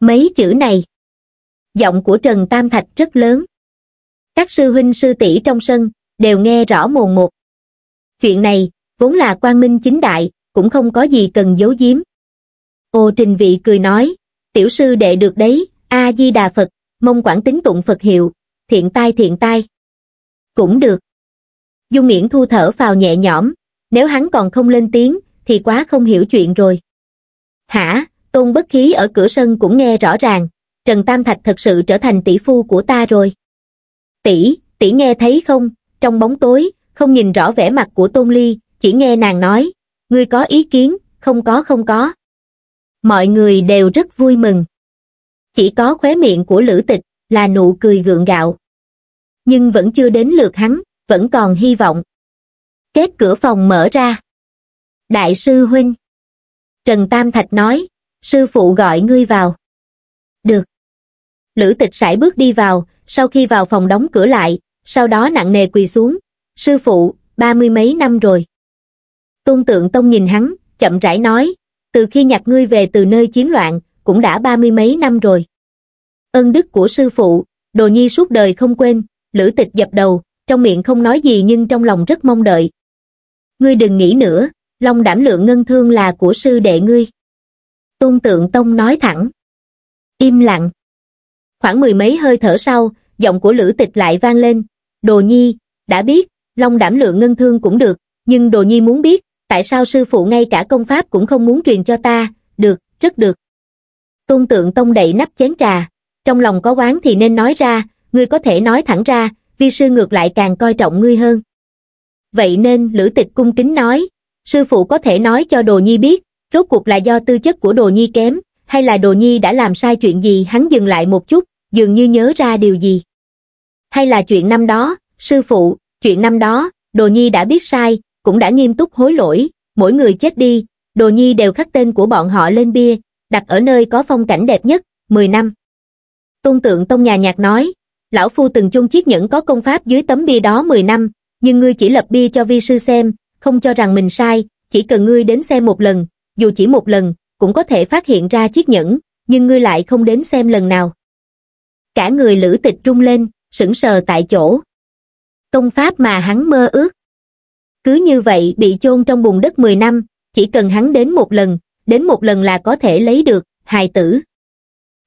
mấy chữ này giọng của trần tam thạch rất lớn các sư huynh sư tỷ trong sân đều nghe rõ mồn một chuyện này vốn là quan minh chính đại cũng không có gì cần giấu giếm ô trình vị cười nói tiểu sư đệ được đấy a di đà phật mong quản tính tụng phật hiệu thiện tai thiện tai cũng được dung miễn thu thở vào nhẹ nhõm nếu hắn còn không lên tiếng thì quá không hiểu chuyện rồi hả tôn bất khí ở cửa sân cũng nghe rõ ràng, Trần Tam Thạch thật sự trở thành tỷ phu của ta rồi. Tỷ, tỷ nghe thấy không, trong bóng tối, không nhìn rõ vẻ mặt của Tôn Ly, chỉ nghe nàng nói, ngươi có ý kiến, không có không có. Mọi người đều rất vui mừng. Chỉ có khóe miệng của Lữ Tịch là nụ cười gượng gạo. Nhưng vẫn chưa đến lượt hắn, vẫn còn hy vọng. Kết cửa phòng mở ra. Đại sư Huynh Trần Tam Thạch nói, sư phụ gọi ngươi vào. Được. Lữ tịch sải bước đi vào, sau khi vào phòng đóng cửa lại, sau đó nặng nề quỳ xuống. Sư phụ, ba mươi mấy năm rồi. Tôn tượng tông nhìn hắn, chậm rãi nói, từ khi nhặt ngươi về từ nơi chiến loạn, cũng đã ba mươi mấy năm rồi. Ân đức của sư phụ, đồ nhi suốt đời không quên, lữ tịch dập đầu, trong miệng không nói gì nhưng trong lòng rất mong đợi. Ngươi đừng nghĩ nữa, lòng đảm lượng ngân thương là của sư đệ ngươi. Tôn Tượng Tông nói thẳng. Im lặng. Khoảng mười mấy hơi thở sau, giọng của Lữ Tịch lại vang lên. Đồ Nhi, đã biết, Long đảm lượng ngân thương cũng được, nhưng Đồ Nhi muốn biết, tại sao sư phụ ngay cả công pháp cũng không muốn truyền cho ta, được, rất được. Tôn Tượng Tông đậy nắp chén trà, trong lòng có oán thì nên nói ra, ngươi có thể nói thẳng ra, vi sư ngược lại càng coi trọng ngươi hơn. Vậy nên Lữ Tịch cung kính nói, sư phụ có thể nói cho Đồ Nhi biết, rốt cuộc là do tư chất của đồ nhi kém hay là đồ nhi đã làm sai chuyện gì hắn dừng lại một chút dường như nhớ ra điều gì hay là chuyện năm đó sư phụ chuyện năm đó đồ nhi đã biết sai cũng đã nghiêm túc hối lỗi mỗi người chết đi đồ nhi đều khắc tên của bọn họ lên bia đặt ở nơi có phong cảnh đẹp nhất 10 năm tôn tượng tông nhà nhạc nói lão phu từng chung chiếc nhẫn có công pháp dưới tấm bia đó 10 năm nhưng ngươi chỉ lập bia cho vi sư xem không cho rằng mình sai chỉ cần ngươi đến xem một lần dù chỉ một lần, cũng có thể phát hiện ra chiếc nhẫn, nhưng ngươi lại không đến xem lần nào. Cả người lữ tịch trung lên, sững sờ tại chỗ. Công pháp mà hắn mơ ước. Cứ như vậy bị chôn trong bùn đất 10 năm, chỉ cần hắn đến một lần, đến một lần là có thể lấy được, hài tử.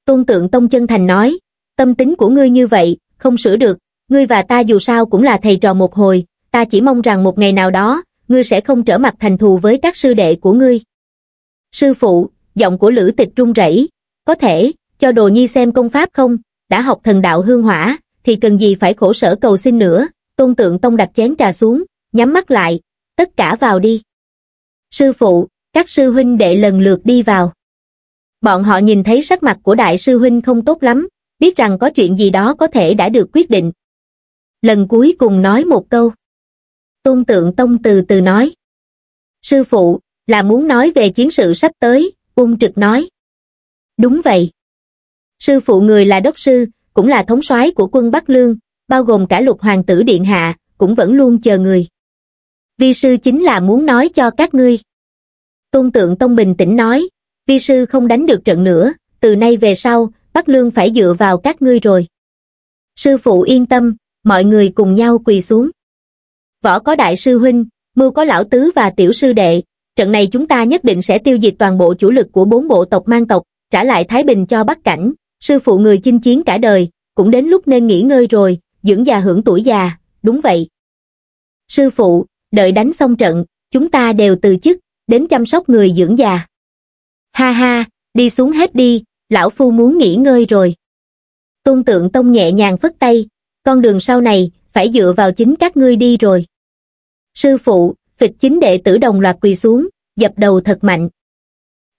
Tôn tượng Tông chân thành nói, tâm tính của ngươi như vậy, không sửa được, ngươi và ta dù sao cũng là thầy trò một hồi, ta chỉ mong rằng một ngày nào đó, ngươi sẽ không trở mặt thành thù với các sư đệ của ngươi. Sư phụ, giọng của Lữ Tịch run rẩy, có thể, cho Đồ Nhi xem công pháp không, đã học thần đạo hương hỏa, thì cần gì phải khổ sở cầu xin nữa, tôn tượng tông đặt chén trà xuống, nhắm mắt lại, tất cả vào đi. Sư phụ, các sư huynh đệ lần lượt đi vào. Bọn họ nhìn thấy sắc mặt của đại sư huynh không tốt lắm, biết rằng có chuyện gì đó có thể đã được quyết định. Lần cuối cùng nói một câu. Tôn tượng tông từ từ nói. Sư phụ, là muốn nói về chiến sự sắp tới ung trực nói đúng vậy sư phụ người là đốc sư cũng là thống soái của quân bắc lương bao gồm cả lục hoàng tử điện hạ cũng vẫn luôn chờ người vi sư chính là muốn nói cho các ngươi tôn tượng tông bình tĩnh nói vi sư không đánh được trận nữa từ nay về sau bắc lương phải dựa vào các ngươi rồi sư phụ yên tâm mọi người cùng nhau quỳ xuống võ có đại sư huynh mưu có lão tứ và tiểu sư đệ trận này chúng ta nhất định sẽ tiêu diệt toàn bộ chủ lực của bốn bộ tộc mang tộc, trả lại Thái Bình cho Bắc Cảnh, sư phụ người chinh chiến cả đời, cũng đến lúc nên nghỉ ngơi rồi, dưỡng già hưởng tuổi già, đúng vậy. Sư phụ, đợi đánh xong trận, chúng ta đều từ chức, đến chăm sóc người dưỡng già. Ha ha, đi xuống hết đi, lão phu muốn nghỉ ngơi rồi. Tôn tượng tông nhẹ nhàng phất tay, con đường sau này, phải dựa vào chính các ngươi đi rồi. Sư phụ, phịch chính đệ tử đồng loạt quỳ xuống dập đầu thật mạnh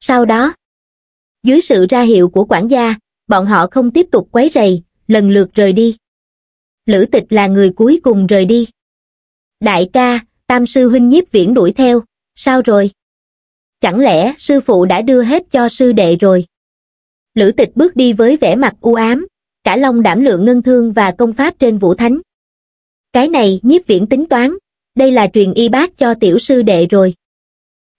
sau đó dưới sự ra hiệu của quản gia bọn họ không tiếp tục quấy rầy lần lượt rời đi lữ tịch là người cuối cùng rời đi đại ca tam sư huynh nhiếp viễn đuổi theo sao rồi chẳng lẽ sư phụ đã đưa hết cho sư đệ rồi lữ tịch bước đi với vẻ mặt u ám cả long đảm lượng ngân thương và công pháp trên vũ thánh cái này nhiếp viễn tính toán đây là truyền y bác cho tiểu sư đệ rồi.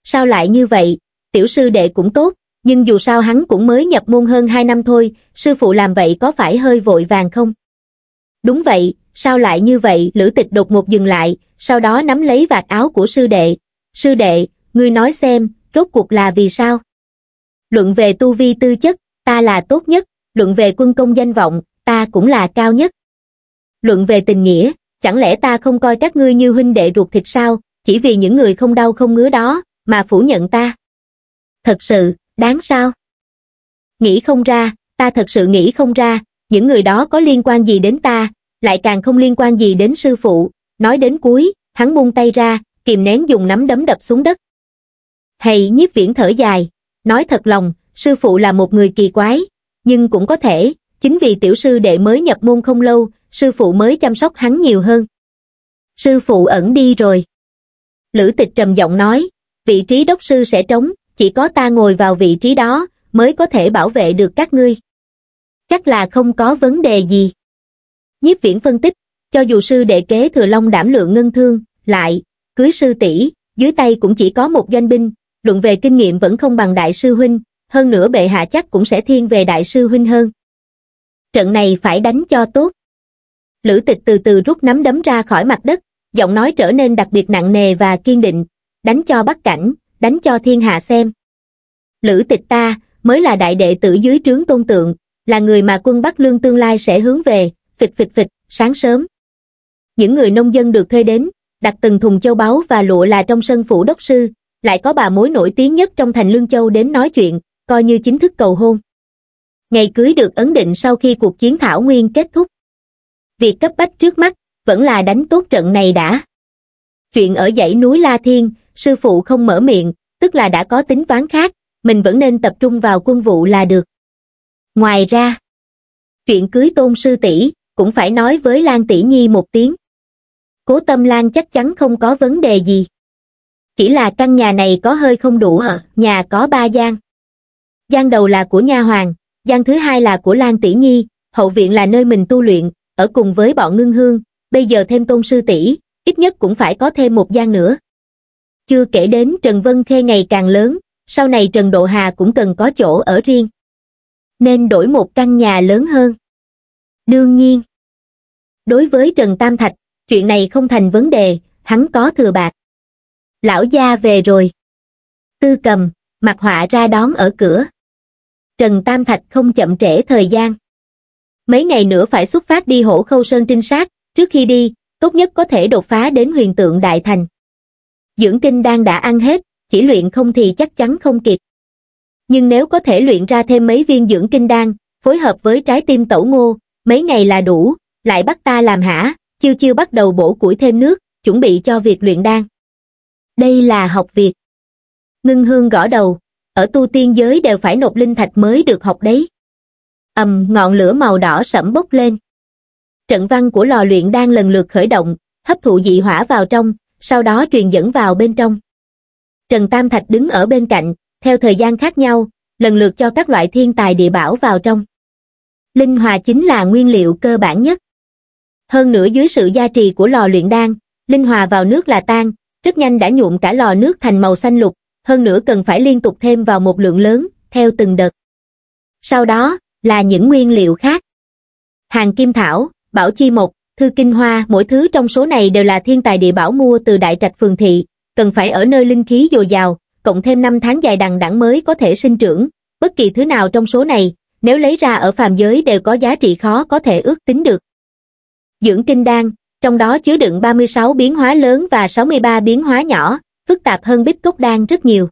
Sao lại như vậy, tiểu sư đệ cũng tốt, nhưng dù sao hắn cũng mới nhập môn hơn 2 năm thôi, sư phụ làm vậy có phải hơi vội vàng không? Đúng vậy, sao lại như vậy, lữ tịch đột ngột dừng lại, sau đó nắm lấy vạt áo của sư đệ. Sư đệ, ngươi nói xem, rốt cuộc là vì sao? Luận về tu vi tư chất, ta là tốt nhất, luận về quân công danh vọng, ta cũng là cao nhất. Luận về tình nghĩa, chẳng lẽ ta không coi các ngươi như huynh đệ ruột thịt sao, chỉ vì những người không đau không ngứa đó, mà phủ nhận ta. Thật sự, đáng sao? Nghĩ không ra, ta thật sự nghĩ không ra, những người đó có liên quan gì đến ta, lại càng không liên quan gì đến sư phụ. Nói đến cuối, hắn buông tay ra, kìm nén dùng nắm đấm đập xuống đất. Hay nhiếp viễn thở dài, nói thật lòng, sư phụ là một người kỳ quái, nhưng cũng có thể, chính vì tiểu sư đệ mới nhập môn không lâu, sư phụ mới chăm sóc hắn nhiều hơn. Sư phụ ẩn đi rồi. Lữ tịch trầm giọng nói, vị trí đốc sư sẽ trống, chỉ có ta ngồi vào vị trí đó mới có thể bảo vệ được các ngươi. Chắc là không có vấn đề gì. Nhiếp viễn phân tích, cho dù sư đệ kế thừa long đảm lượng ngân thương, lại, cưới sư tỷ dưới tay cũng chỉ có một doanh binh, luận về kinh nghiệm vẫn không bằng đại sư huynh, hơn nữa bệ hạ chắc cũng sẽ thiên về đại sư huynh hơn. Trận này phải đánh cho tốt lữ tịch từ từ rút nắm đấm ra khỏi mặt đất giọng nói trở nên đặc biệt nặng nề và kiên định đánh cho bắc cảnh đánh cho thiên hạ xem lữ tịch ta mới là đại đệ tử dưới trướng tôn tượng là người mà quân bắc lương tương lai sẽ hướng về phịch phịch phịch sáng sớm những người nông dân được thuê đến đặt từng thùng châu báu và lụa là trong sân phủ đốc sư lại có bà mối nổi tiếng nhất trong thành lương châu đến nói chuyện coi như chính thức cầu hôn ngày cưới được ấn định sau khi cuộc chiến thảo nguyên kết thúc việc cấp bách trước mắt vẫn là đánh tốt trận này đã chuyện ở dãy núi la thiên sư phụ không mở miệng tức là đã có tính toán khác mình vẫn nên tập trung vào quân vụ là được ngoài ra chuyện cưới tôn sư tỷ cũng phải nói với lan tỷ nhi một tiếng cố tâm lan chắc chắn không có vấn đề gì chỉ là căn nhà này có hơi không đủ ở nhà có ba gian gian đầu là của nha hoàng gian thứ hai là của lan tỷ nhi hậu viện là nơi mình tu luyện ở cùng với bọn ngưng hương, bây giờ thêm tôn sư tỷ ít nhất cũng phải có thêm một gian nữa. Chưa kể đến Trần Vân Khê ngày càng lớn, sau này Trần Độ Hà cũng cần có chỗ ở riêng. Nên đổi một căn nhà lớn hơn. Đương nhiên, đối với Trần Tam Thạch, chuyện này không thành vấn đề, hắn có thừa bạc. Lão gia về rồi. Tư cầm, mặt họa ra đón ở cửa. Trần Tam Thạch không chậm trễ thời gian. Mấy ngày nữa phải xuất phát đi hổ khâu sơn trinh sát, trước khi đi, tốt nhất có thể đột phá đến huyền tượng đại thành. Dưỡng kinh đang đã ăn hết, chỉ luyện không thì chắc chắn không kịp. Nhưng nếu có thể luyện ra thêm mấy viên dưỡng kinh đan, phối hợp với trái tim tẩu ngô, mấy ngày là đủ, lại bắt ta làm hả, chiêu chiêu bắt đầu bổ củi thêm nước, chuẩn bị cho việc luyện đan. Đây là học việc. Ngưng hương gõ đầu, ở tu tiên giới đều phải nộp linh thạch mới được học đấy ầm ngọn lửa màu đỏ sẫm bốc lên trận văn của lò luyện đang lần lượt khởi động hấp thụ dị hỏa vào trong sau đó truyền dẫn vào bên trong trần tam thạch đứng ở bên cạnh theo thời gian khác nhau lần lượt cho các loại thiên tài địa bảo vào trong linh hòa chính là nguyên liệu cơ bản nhất hơn nữa dưới sự gia trì của lò luyện đan linh hòa vào nước là tan rất nhanh đã nhuộm cả lò nước thành màu xanh lục hơn nữa cần phải liên tục thêm vào một lượng lớn theo từng đợt sau đó là những nguyên liệu khác. Hàng kim thảo, bảo chi mộc, thư kinh hoa, mỗi thứ trong số này đều là thiên tài địa bảo mua từ đại trạch phường thị, cần phải ở nơi linh khí dồi dào, cộng thêm 5 tháng dài đằng đẵng mới có thể sinh trưởng. Bất kỳ thứ nào trong số này, nếu lấy ra ở phàm giới đều có giá trị khó có thể ước tính được. Dưỡng kinh đan, trong đó chứa đựng 36 biến hóa lớn và 63 biến hóa nhỏ, phức tạp hơn bích cốc đan rất nhiều.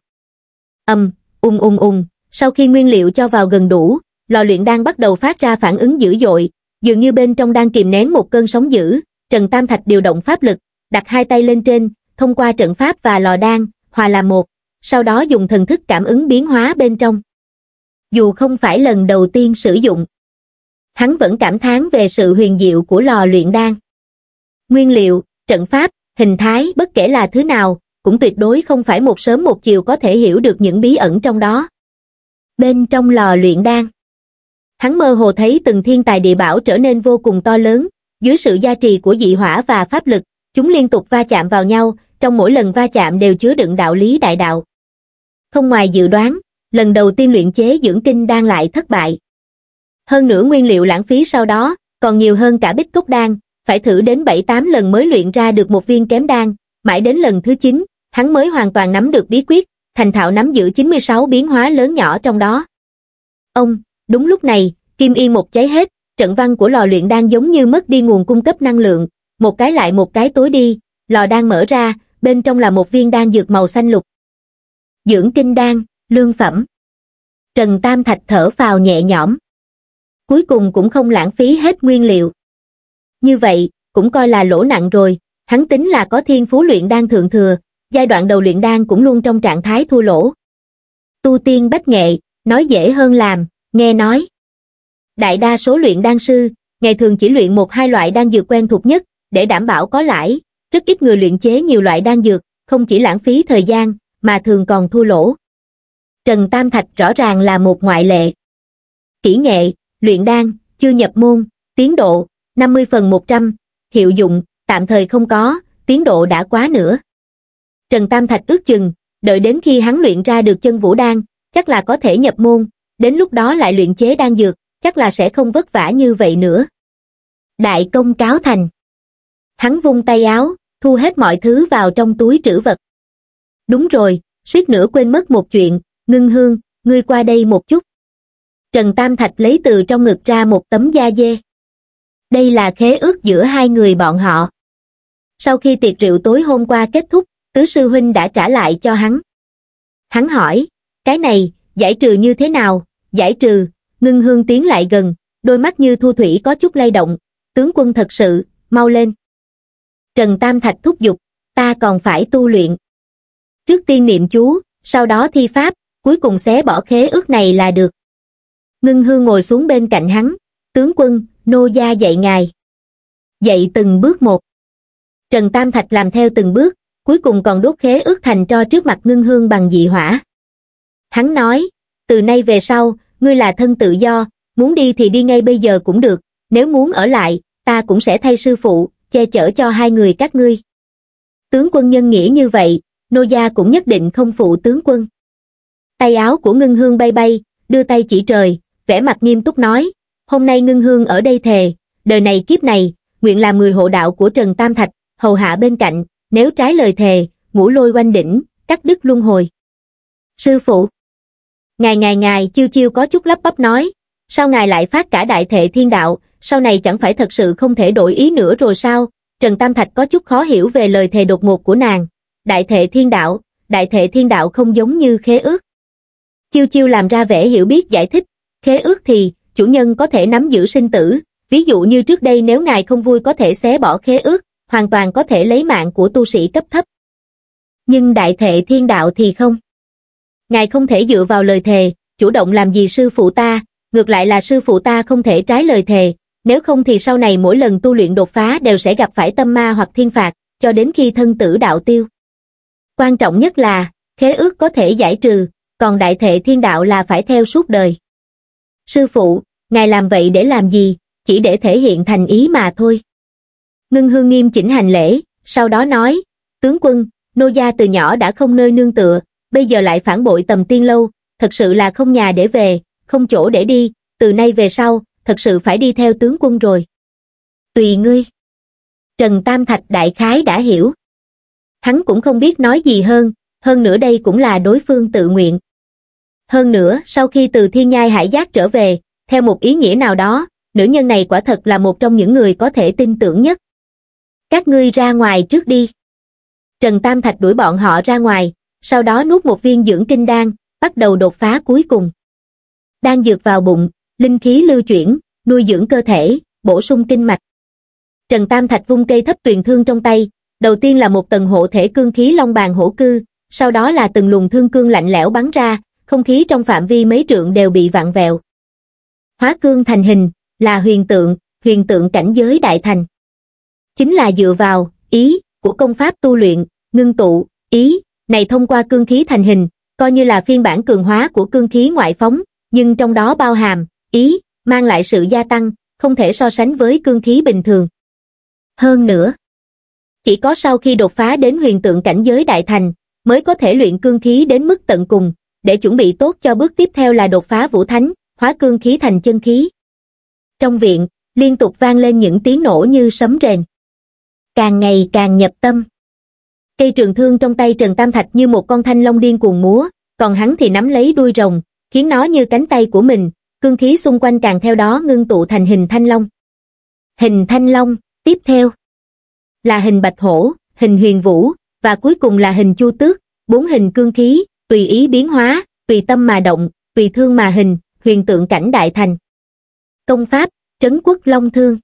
Âm, um, ung um, ung um, ung, um. sau khi nguyên liệu cho vào gần đủ, lò luyện đang bắt đầu phát ra phản ứng dữ dội, dường như bên trong đang kìm nén một cơn sóng dữ, Trần Tam Thạch điều động pháp lực, đặt hai tay lên trên, thông qua trận pháp và lò đan, hòa làm một, sau đó dùng thần thức cảm ứng biến hóa bên trong. Dù không phải lần đầu tiên sử dụng, hắn vẫn cảm thán về sự huyền diệu của lò luyện đan. Nguyên liệu, trận pháp, hình thái bất kể là thứ nào, cũng tuyệt đối không phải một sớm một chiều có thể hiểu được những bí ẩn trong đó. Bên trong lò luyện đan hắn mơ hồ thấy từng thiên tài địa bảo trở nên vô cùng to lớn, dưới sự gia trì của dị hỏa và pháp lực, chúng liên tục va chạm vào nhau, trong mỗi lần va chạm đều chứa đựng đạo lý đại đạo. Không ngoài dự đoán, lần đầu tiên luyện chế dưỡng kinh đang lại thất bại. Hơn nữa nguyên liệu lãng phí sau đó, còn nhiều hơn cả bích cốc đan, phải thử đến 7-8 lần mới luyện ra được một viên kém đan, mãi đến lần thứ 9, hắn mới hoàn toàn nắm được bí quyết, thành thạo nắm giữ 96 biến hóa lớn nhỏ trong đó. Ông, Đúng lúc này, kim y một cháy hết, trận văn của lò luyện đang giống như mất đi nguồn cung cấp năng lượng, một cái lại một cái tối đi, lò đang mở ra, bên trong là một viên đan dược màu xanh lục. Dưỡng kinh đan, lương phẩm. Trần Tam Thạch thở phào nhẹ nhõm. Cuối cùng cũng không lãng phí hết nguyên liệu. Như vậy, cũng coi là lỗ nặng rồi, hắn tính là có thiên phú luyện đan thượng thừa, giai đoạn đầu luyện đan cũng luôn trong trạng thái thua lỗ. Tu tiên bách nghệ, nói dễ hơn làm, Nghe nói, đại đa số luyện đan sư, ngày thường chỉ luyện một hai loại đan dược quen thuộc nhất, để đảm bảo có lãi, rất ít người luyện chế nhiều loại đan dược, không chỉ lãng phí thời gian, mà thường còn thua lỗ. Trần Tam Thạch rõ ràng là một ngoại lệ. Kỹ nghệ, luyện đan, chưa nhập môn, tiến độ, 50 phần 100, hiệu dụng, tạm thời không có, tiến độ đã quá nữa. Trần Tam Thạch ước chừng, đợi đến khi hắn luyện ra được chân vũ đan, chắc là có thể nhập môn, đến lúc đó lại luyện chế đan dược, chắc là sẽ không vất vả như vậy nữa. Đại công cáo thành. Hắn vung tay áo, thu hết mọi thứ vào trong túi trữ vật. Đúng rồi, suýt nữa quên mất một chuyện, ngưng hương, ngươi qua đây một chút. Trần Tam Thạch lấy từ trong ngực ra một tấm da dê. Đây là khế ước giữa hai người bọn họ. Sau khi tiệc rượu tối hôm qua kết thúc, tứ sư huynh đã trả lại cho hắn. Hắn hỏi, cái này, giải trừ như thế nào, giải trừ, ngưng hương tiến lại gần, đôi mắt như thu thủy có chút lay động, tướng quân thật sự, mau lên. Trần Tam Thạch thúc giục, ta còn phải tu luyện. Trước tiên niệm chú, sau đó thi pháp, cuối cùng xé bỏ khế ước này là được. Ngưng hương ngồi xuống bên cạnh hắn, tướng quân, nô gia dạy ngài. Dạy từng bước một. Trần Tam Thạch làm theo từng bước, cuối cùng còn đốt khế ước thành cho trước mặt ngưng hương bằng dị hỏa. Hắn nói, từ nay về sau, ngươi là thân tự do, muốn đi thì đi ngay bây giờ cũng được, nếu muốn ở lại, ta cũng sẽ thay sư phụ, che chở cho hai người các ngươi. Tướng quân nhân nghĩa như vậy, nô gia cũng nhất định không phụ tướng quân. Tay áo của ngân hương bay bay, đưa tay chỉ trời, vẻ mặt nghiêm túc nói, hôm nay ngân hương ở đây thề, đời này kiếp này, nguyện làm người hộ đạo của Trần Tam Thạch, hầu hạ bên cạnh, nếu trái lời thề, ngũ lôi quanh đỉnh, cắt đứt luân hồi. Sư phụ Ngài ngài ngài chiêu chiêu có chút lấp bắp nói, sao ngài lại phát cả đại thệ thiên đạo, sau này chẳng phải thật sự không thể đổi ý nữa rồi sao? Trần Tam Thạch có chút khó hiểu về lời thề đột ngột của nàng. Đại thệ thiên đạo, đại thệ thiên đạo không giống như khế ước. Chiêu chiêu làm ra vẻ hiểu biết giải thích, khế ước thì, chủ nhân có thể nắm giữ sinh tử, ví dụ như trước đây nếu ngài không vui có thể xé bỏ khế ước, hoàn toàn có thể lấy mạng của tu sĩ cấp thấp. Nhưng đại thệ thiên đạo thì không ngài không thể dựa vào lời thề, chủ động làm gì sư phụ ta, ngược lại là sư phụ ta không thể trái lời thề, nếu không thì sau này mỗi lần tu luyện đột phá đều sẽ gặp phải tâm ma hoặc thiên phạt, cho đến khi thân tử đạo tiêu. Quan trọng nhất là, khế ước có thể giải trừ, còn đại thệ thiên đạo là phải theo suốt đời. Sư phụ, ngài làm vậy để làm gì, chỉ để thể hiện thành ý mà thôi. Ngưng hương nghiêm chỉnh hành lễ, sau đó nói, tướng quân, nô gia từ nhỏ đã không nơi nương tựa, bây giờ lại phản bội tầm tiên lâu, thật sự là không nhà để về, không chỗ để đi, từ nay về sau, thật sự phải đi theo tướng quân rồi. Tùy ngươi. Trần Tam Thạch đại khái đã hiểu. Hắn cũng không biết nói gì hơn, hơn nữa đây cũng là đối phương tự nguyện. Hơn nữa, sau khi từ thiên nhai hải giác trở về, theo một ý nghĩa nào đó, nữ nhân này quả thật là một trong những người có thể tin tưởng nhất. Các ngươi ra ngoài trước đi. Trần Tam Thạch đuổi bọn họ ra ngoài, sau đó nuốt một viên dưỡng kinh đan, bắt đầu đột phá cuối cùng. Đan dược vào bụng, linh khí lưu chuyển, nuôi dưỡng cơ thể, bổ sung kinh mạch. Trần Tam Thạch vung cây thấp tuyền thương trong tay, đầu tiên là một tầng hộ thể cương khí long bàn hổ cư, sau đó là từng luồng thương cương lạnh lẽo bắn ra, không khí trong phạm vi mấy trượng đều bị vặn vẹo. Hóa cương thành hình, là huyền tượng, huyền tượng cảnh giới đại thành. Chính là dựa vào, ý, của công pháp tu luyện, ngưng tụ, ý, này thông qua cương khí thành hình, coi như là phiên bản cường hóa của cương khí ngoại phóng, nhưng trong đó bao hàm, ý, mang lại sự gia tăng, không thể so sánh với cương khí bình thường. Hơn nữa, chỉ có sau khi đột phá đến huyền tượng cảnh giới đại thành, mới có thể luyện cương khí đến mức tận cùng, để chuẩn bị tốt cho bước tiếp theo là đột phá vũ thánh, hóa cương khí thành chân khí. Trong viện, liên tục vang lên những tiếng nổ như sấm rền. Càng ngày càng nhập tâm cây trường thương trong tay trần tam thạch như một con thanh long điên cuồng múa còn hắn thì nắm lấy đuôi rồng khiến nó như cánh tay của mình cương khí xung quanh càng theo đó ngưng tụ thành hình thanh long hình thanh long tiếp theo là hình bạch hổ hình huyền vũ và cuối cùng là hình chu tước bốn hình cương khí tùy ý biến hóa tùy tâm mà động tùy thương mà hình huyền tượng cảnh đại thành công pháp trấn quốc long thương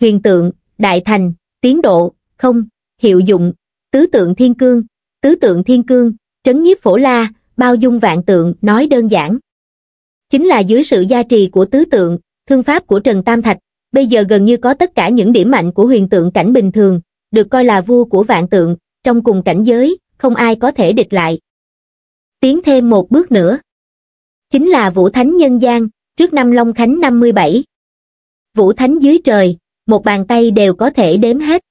huyền tượng đại thành tiến độ không hiệu dụng tứ tượng thiên cương, tứ tượng thiên cương, trấn nhiếp phổ la, bao dung vạn tượng, nói đơn giản. Chính là dưới sự gia trì của tứ tượng, thương pháp của Trần Tam Thạch, bây giờ gần như có tất cả những điểm mạnh của huyền tượng cảnh bình thường, được coi là vua của vạn tượng, trong cùng cảnh giới, không ai có thể địch lại. Tiến thêm một bước nữa. Chính là Vũ Thánh Nhân gian, trước năm Long Khánh 57. Vũ Thánh dưới trời, một bàn tay đều có thể đếm hết.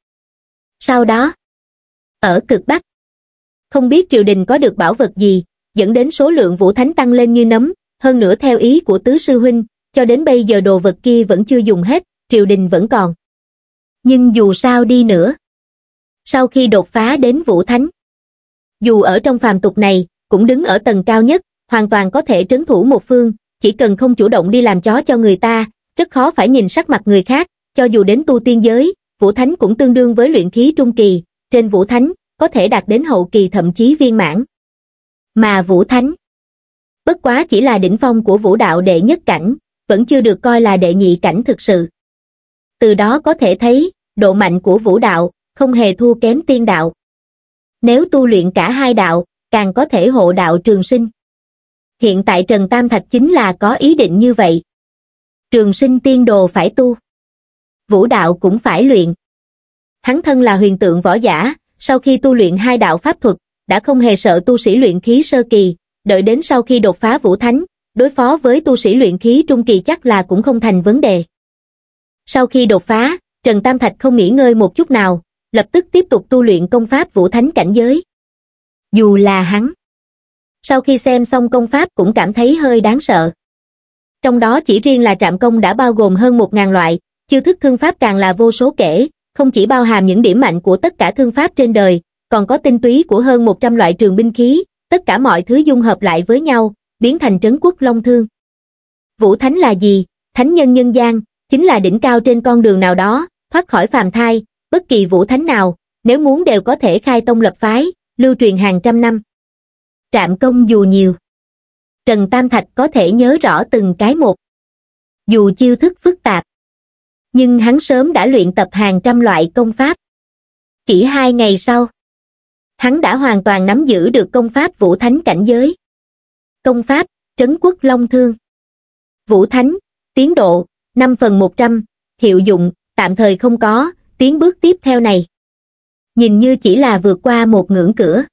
Sau đó, ở cực Bắc. Không biết triều đình có được bảo vật gì, dẫn đến số lượng vũ thánh tăng lên như nấm, hơn nữa theo ý của tứ sư huynh, cho đến bây giờ đồ vật kia vẫn chưa dùng hết, triều đình vẫn còn. Nhưng dù sao đi nữa, sau khi đột phá đến vũ thánh, dù ở trong phàm tục này, cũng đứng ở tầng cao nhất, hoàn toàn có thể trấn thủ một phương, chỉ cần không chủ động đi làm chó cho người ta, rất khó phải nhìn sắc mặt người khác, cho dù đến tu tiên giới, Vũ Thánh cũng tương đương với luyện khí trung kỳ, trên Vũ Thánh, có thể đạt đến hậu kỳ thậm chí viên mãn. Mà Vũ Thánh, bất quá chỉ là đỉnh phong của vũ đạo đệ nhất cảnh, vẫn chưa được coi là đệ nhị cảnh thực sự. Từ đó có thể thấy, độ mạnh của vũ đạo không hề thua kém tiên đạo. Nếu tu luyện cả hai đạo, càng có thể hộ đạo trường sinh. Hiện tại Trần Tam Thạch chính là có ý định như vậy. Trường sinh tiên đồ phải tu. Vũ đạo cũng phải luyện. Hắn thân là huyền tượng võ giả, sau khi tu luyện hai đạo pháp thuật, đã không hề sợ tu sĩ luyện khí sơ kỳ, đợi đến sau khi đột phá vũ thánh, đối phó với tu sĩ luyện khí trung kỳ chắc là cũng không thành vấn đề. Sau khi đột phá, Trần Tam Thạch không nghỉ ngơi một chút nào, lập tức tiếp tục tu luyện công pháp vũ thánh cảnh giới. Dù là hắn. Sau khi xem xong công pháp cũng cảm thấy hơi đáng sợ. Trong đó chỉ riêng là trạm công đã bao gồm hơn một ngàn loại, chiêu thức thương pháp càng là vô số kể, không chỉ bao hàm những điểm mạnh của tất cả thương pháp trên đời, còn có tinh túy của hơn 100 loại trường binh khí, tất cả mọi thứ dung hợp lại với nhau, biến thành trấn quốc long thương. Vũ Thánh là gì? Thánh nhân nhân gian, chính là đỉnh cao trên con đường nào đó, thoát khỏi phàm thai, bất kỳ vũ thánh nào, nếu muốn đều có thể khai tông lập phái, lưu truyền hàng trăm năm. Trạm công dù nhiều. Trần Tam Thạch có thể nhớ rõ từng cái một. Dù chiêu thức phức tạp, nhưng hắn sớm đã luyện tập hàng trăm loại công pháp chỉ hai ngày sau hắn đã hoàn toàn nắm giữ được công pháp vũ thánh cảnh giới công pháp trấn quốc long thương vũ thánh tiến độ năm phần một trăm hiệu dụng tạm thời không có tiến bước tiếp theo này nhìn như chỉ là vượt qua một ngưỡng cửa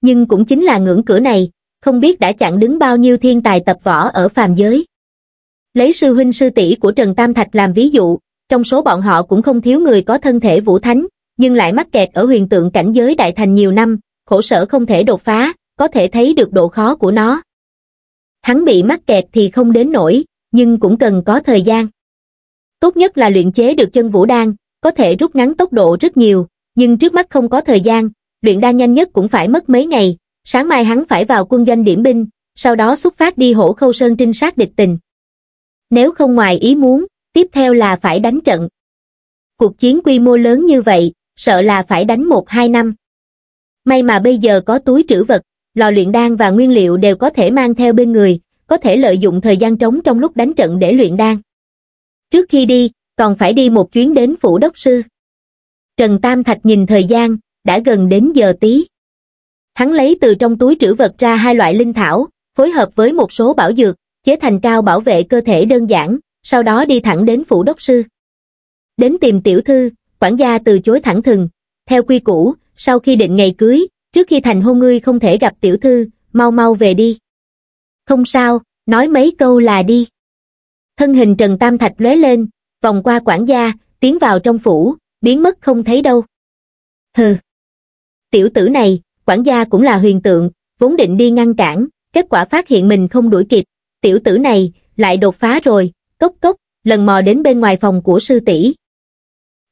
nhưng cũng chính là ngưỡng cửa này không biết đã chặn đứng bao nhiêu thiên tài tập võ ở phàm giới Lấy sư huynh sư tỷ của Trần Tam Thạch làm ví dụ, trong số bọn họ cũng không thiếu người có thân thể vũ thánh, nhưng lại mắc kẹt ở huyền tượng cảnh giới đại thành nhiều năm, khổ sở không thể đột phá, có thể thấy được độ khó của nó. Hắn bị mắc kẹt thì không đến nổi, nhưng cũng cần có thời gian. Tốt nhất là luyện chế được chân vũ đan, có thể rút ngắn tốc độ rất nhiều, nhưng trước mắt không có thời gian, luyện đan nhanh nhất cũng phải mất mấy ngày, sáng mai hắn phải vào quân doanh điểm binh, sau đó xuất phát đi hổ khâu sơn trinh sát địch tình nếu không ngoài ý muốn tiếp theo là phải đánh trận cuộc chiến quy mô lớn như vậy sợ là phải đánh một hai năm may mà bây giờ có túi trữ vật lò luyện đan và nguyên liệu đều có thể mang theo bên người có thể lợi dụng thời gian trống trong lúc đánh trận để luyện đan trước khi đi còn phải đi một chuyến đến phủ đốc sư trần tam thạch nhìn thời gian đã gần đến giờ tí hắn lấy từ trong túi trữ vật ra hai loại linh thảo phối hợp với một số bảo dược chế thành cao bảo vệ cơ thể đơn giản, sau đó đi thẳng đến phủ đốc sư. Đến tìm tiểu thư, quản gia từ chối thẳng thừng. Theo quy củ, sau khi định ngày cưới, trước khi thành hôn ngươi không thể gặp tiểu thư, mau mau về đi. Không sao, nói mấy câu là đi. Thân hình Trần Tam Thạch lóe lên, vòng qua quản gia, tiến vào trong phủ, biến mất không thấy đâu. Hừ. Tiểu tử này, quản gia cũng là huyền tượng, vốn định đi ngăn cản, kết quả phát hiện mình không đuổi kịp, tiểu tử này, lại đột phá rồi, cốc cốc, lần mò đến bên ngoài phòng của sư tỷ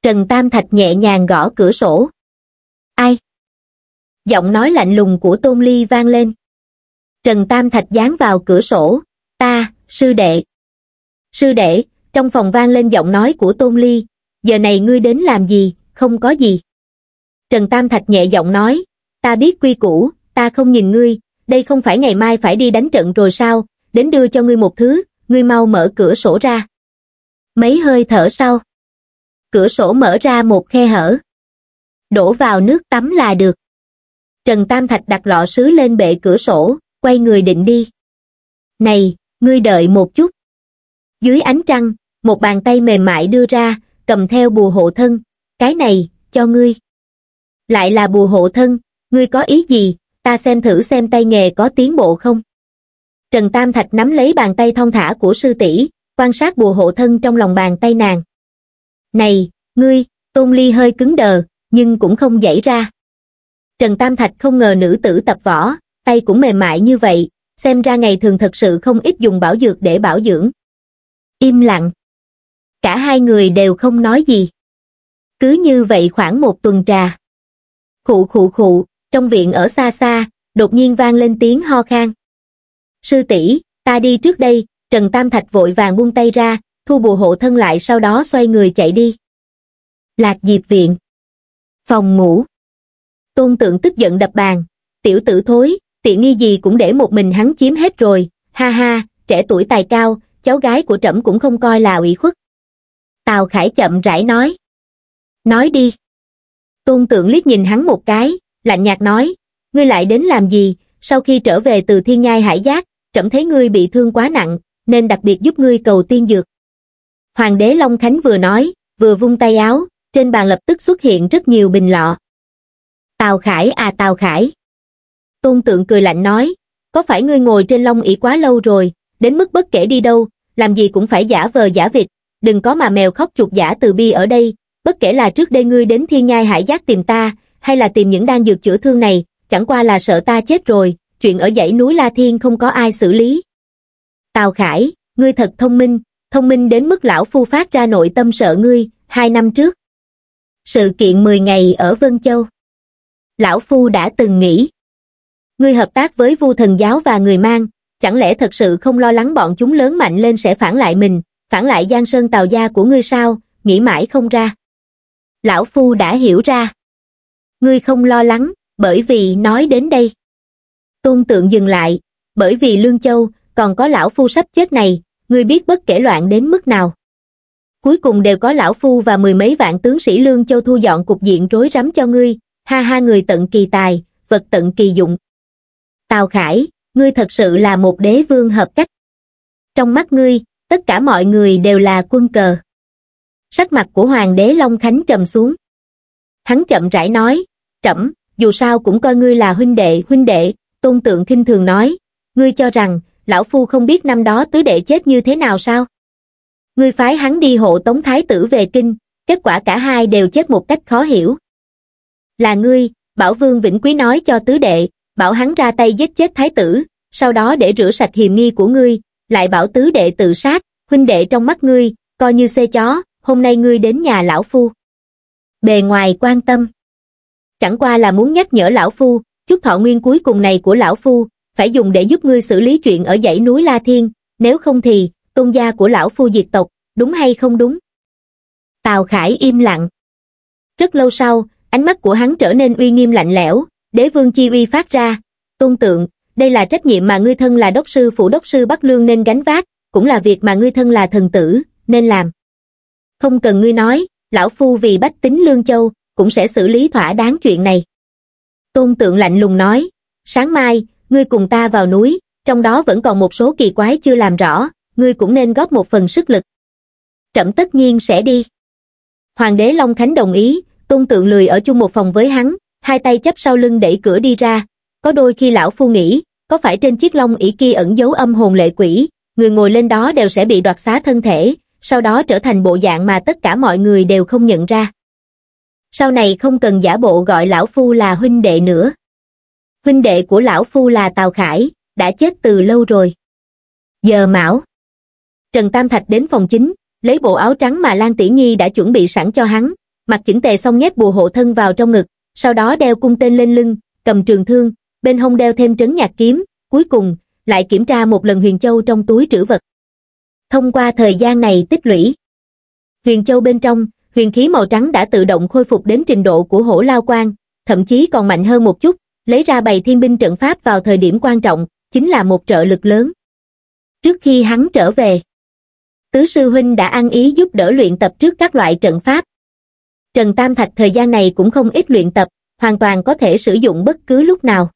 Trần Tam Thạch nhẹ nhàng gõ cửa sổ. Ai? Giọng nói lạnh lùng của Tôn Ly vang lên. Trần Tam Thạch dán vào cửa sổ. Ta, sư đệ. Sư đệ, trong phòng vang lên giọng nói của Tôn Ly. Giờ này ngươi đến làm gì, không có gì. Trần Tam Thạch nhẹ giọng nói. Ta biết quy củ, ta không nhìn ngươi. Đây không phải ngày mai phải đi đánh trận rồi sao, đến đưa cho ngươi một thứ, ngươi mau mở cửa sổ ra. Mấy hơi thở sau, cửa sổ mở ra một khe hở. Đổ vào nước tắm là được. Trần Tam Thạch đặt lọ sứ lên bệ cửa sổ, quay người định đi. Này, ngươi đợi một chút. Dưới ánh trăng, một bàn tay mềm mại đưa ra, cầm theo bùa hộ thân. Cái này, cho ngươi. Lại là bùa hộ thân, ngươi có ý gì, ta xem thử xem tay nghề có tiến bộ không trần tam thạch nắm lấy bàn tay thon thả của sư tỷ quan sát bùa hộ thân trong lòng bàn tay nàng này ngươi tôn ly hơi cứng đờ nhưng cũng không dãy ra trần tam thạch không ngờ nữ tử tập võ tay cũng mềm mại như vậy xem ra ngày thường thật sự không ít dùng bảo dược để bảo dưỡng im lặng cả hai người đều không nói gì cứ như vậy khoảng một tuần trà khụ khụ khụ trong viện ở xa xa đột nhiên vang lên tiếng ho khan sư tỷ ta đi trước đây, Trần Tam Thạch vội vàng buông tay ra, thu bùa hộ thân lại sau đó xoay người chạy đi. Lạc Diệp Viện Phòng ngủ Tôn tượng tức giận đập bàn, tiểu tử thối, tiện nghi gì cũng để một mình hắn chiếm hết rồi, ha ha, trẻ tuổi tài cao, cháu gái của trẫm cũng không coi là ủy khuất. Tào Khải chậm rãi nói. Nói đi. Tôn tượng liếc nhìn hắn một cái, lạnh nhạt nói, ngươi lại đến làm gì, sau khi trở về từ thiên nhai hải giác, trẫm thấy ngươi bị thương quá nặng, nên đặc biệt giúp ngươi cầu tiên dược. Hoàng đế Long Khánh vừa nói, vừa vung tay áo, trên bàn lập tức xuất hiện rất nhiều bình lọ. Tào Khải à Tào Khải. Tôn tượng cười lạnh nói, có phải ngươi ngồi trên long ỷ quá lâu rồi, đến mức bất kể đi đâu, làm gì cũng phải giả vờ giả vịt, đừng có mà mèo khóc chuột giả từ bi ở đây, bất kể là trước đây ngươi đến thiên nhai hải giác tìm ta, hay là tìm những đan dược chữa thương này, chẳng qua là sợ ta chết rồi, chuyện ở dãy núi La Thiên không có ai xử lý. Tào Khải, ngươi thật thông minh, thông minh đến mức lão phu phát ra nội tâm sợ ngươi, hai năm trước. Sự kiện 10 ngày ở Vân Châu. Lão phu đã từng nghĩ. Ngươi hợp tác với Vu thần giáo và người mang, chẳng lẽ thật sự không lo lắng bọn chúng lớn mạnh lên sẽ phản lại mình, phản lại Giang Sơn Tào gia của ngươi sao, nghĩ mãi không ra. Lão phu đã hiểu ra. Ngươi không lo lắng, bởi vì nói đến đây. Tôn tượng dừng lại, bởi vì Lương Châu, còn có lão phu sắp chết này, ngươi biết bất kể loạn đến mức nào. Cuối cùng đều có lão phu và mười mấy vạn tướng sĩ Lương Châu thu dọn cục diện rối rắm cho ngươi, ha ha người tận kỳ tài, vật tận kỳ dụng. Tào Khải, ngươi thật sự là một đế vương hợp cách. Trong mắt ngươi, tất cả mọi người đều là quân cờ. Sắc mặt của Hoàng đế Long Khánh trầm xuống. Hắn chậm rãi nói, trẫm dù sao cũng coi ngươi là huynh đệ, huynh đệ, Tôn Tượng kinh thường nói, ngươi cho rằng, lão phu không biết năm đó tứ đệ chết như thế nào sao? Ngươi phái hắn đi hộ tống thái tử về kinh, kết quả cả hai đều chết một cách khó hiểu. Là ngươi, Bảo Vương Vĩnh Quý nói cho tứ đệ, bảo hắn ra tay giết chết thái tử, sau đó để rửa sạch hiềm nghi của ngươi, lại bảo tứ đệ tự sát, huynh đệ trong mắt ngươi, coi như xe chó, hôm nay ngươi đến nhà lão phu. Bề ngoài quan tâm. Chẳng qua là muốn nhắc nhở lão phu, chút thọ nguyên cuối cùng này của lão phu, phải dùng để giúp ngươi xử lý chuyện ở dãy núi La Thiên, nếu không thì, tôn gia của lão phu diệt tộc, đúng hay không đúng? Tào Khải im lặng. Rất lâu sau, ánh mắt của hắn trở nên uy nghiêm lạnh lẽo, đế vương chi uy phát ra, tôn tượng, đây là trách nhiệm mà ngươi thân là đốc sư phủ đốc sư Bắc Lương nên gánh vác, cũng là việc mà ngươi thân là thần tử, nên làm. Không cần ngươi nói, lão phu vì bách tính Lương Châu, cũng sẽ xử lý thỏa đáng chuyện này. Tôn tượng lạnh lùng nói, sáng mai, ngươi cùng ta vào núi, trong đó vẫn còn một số kỳ quái chưa làm rõ, ngươi cũng nên góp một phần sức lực. Trẫm tất nhiên sẽ đi. Hoàng đế Long Khánh đồng ý, tôn tượng lười ở chung một phòng với hắn, hai tay chấp sau lưng đẩy cửa đi ra, có đôi khi lão phu nghĩ, có phải trên chiếc long ỷ kia ẩn dấu âm hồn lệ quỷ, người ngồi lên đó đều sẽ bị đoạt xá thân thể, sau đó trở thành bộ dạng mà tất cả mọi người đều không nhận ra sau này không cần giả bộ gọi lão phu là huynh đệ nữa. Huynh đệ của lão phu là Tào Khải, đã chết từ lâu rồi. Giờ mão. Trần Tam Thạch đến phòng chính, lấy bộ áo trắng mà Lan Tỷ Nhi đã chuẩn bị sẵn cho hắn, mặc chỉnh tề xong nhét bùa hộ thân vào trong ngực, sau đó đeo cung tên lên lưng, cầm trường thương, bên hông đeo thêm trấn nhạc kiếm, cuối cùng lại kiểm tra một lần Huyền Châu trong túi trữ vật. Thông qua thời gian này tích lũy, Huyền Châu bên trong huyền khí màu trắng đã tự động khôi phục đến trình độ của hổ lao quan, thậm chí còn mạnh hơn một chút, lấy ra bày thiên binh trận pháp vào thời điểm quan trọng, chính là một trợ lực lớn. Trước khi hắn trở về, Tứ Sư Huynh đã ăn ý giúp đỡ luyện tập trước các loại trận pháp. Trần Tam Thạch thời gian này cũng không ít luyện tập, hoàn toàn có thể sử dụng bất cứ lúc nào.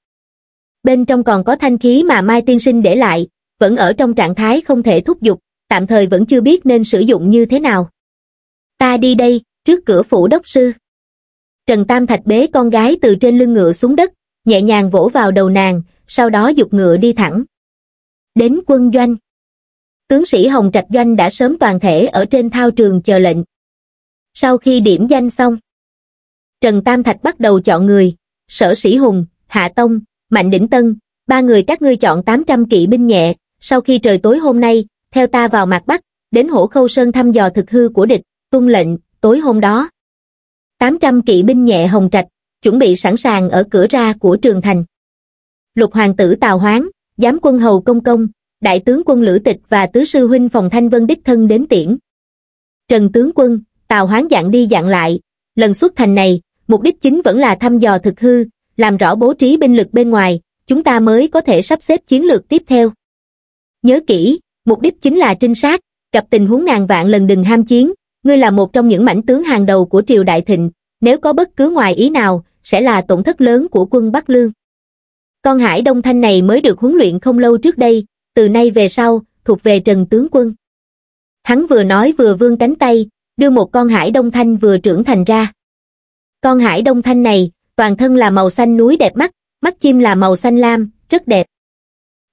Bên trong còn có thanh khí mà Mai Tiên Sinh để lại, vẫn ở trong trạng thái không thể thúc giục, tạm thời vẫn chưa biết nên sử dụng như thế nào ta đi đây trước cửa phủ đốc sư trần tam thạch bế con gái từ trên lưng ngựa xuống đất nhẹ nhàng vỗ vào đầu nàng sau đó dục ngựa đi thẳng đến quân doanh tướng sĩ hồng trạch doanh đã sớm toàn thể ở trên thao trường chờ lệnh sau khi điểm danh xong trần tam thạch bắt đầu chọn người sở sĩ hùng hạ tông mạnh đỉnh tân ba người các ngươi chọn 800 kỵ binh nhẹ sau khi trời tối hôm nay theo ta vào mặt bắc đến hổ khâu sơn thăm dò thực hư của địch tuân lệnh tối hôm đó 800 kỵ binh nhẹ hồng trạch chuẩn bị sẵn sàng ở cửa ra của trường thành lục hoàng tử tào hoáng giám quân hầu công công đại tướng quân lữ tịch và tứ sư huynh phòng thanh vân đích thân đến tiễn trần tướng quân tào hoáng dạng đi dạng lại lần xuất thành này mục đích chính vẫn là thăm dò thực hư làm rõ bố trí binh lực bên ngoài chúng ta mới có thể sắp xếp chiến lược tiếp theo nhớ kỹ mục đích chính là trinh sát gặp tình huống ngàn vạn lần đừng ham chiến Ngươi là một trong những mãnh tướng hàng đầu của triều đại thịnh, nếu có bất cứ ngoài ý nào, sẽ là tổn thất lớn của quân Bắc Lương. Con hải Đông Thanh này mới được huấn luyện không lâu trước đây, từ nay về sau, thuộc về Trần Tướng Quân. Hắn vừa nói vừa vươn cánh tay, đưa một con hải Đông Thanh vừa trưởng thành ra. Con hải Đông Thanh này, toàn thân là màu xanh núi đẹp mắt, mắt chim là màu xanh lam, rất đẹp.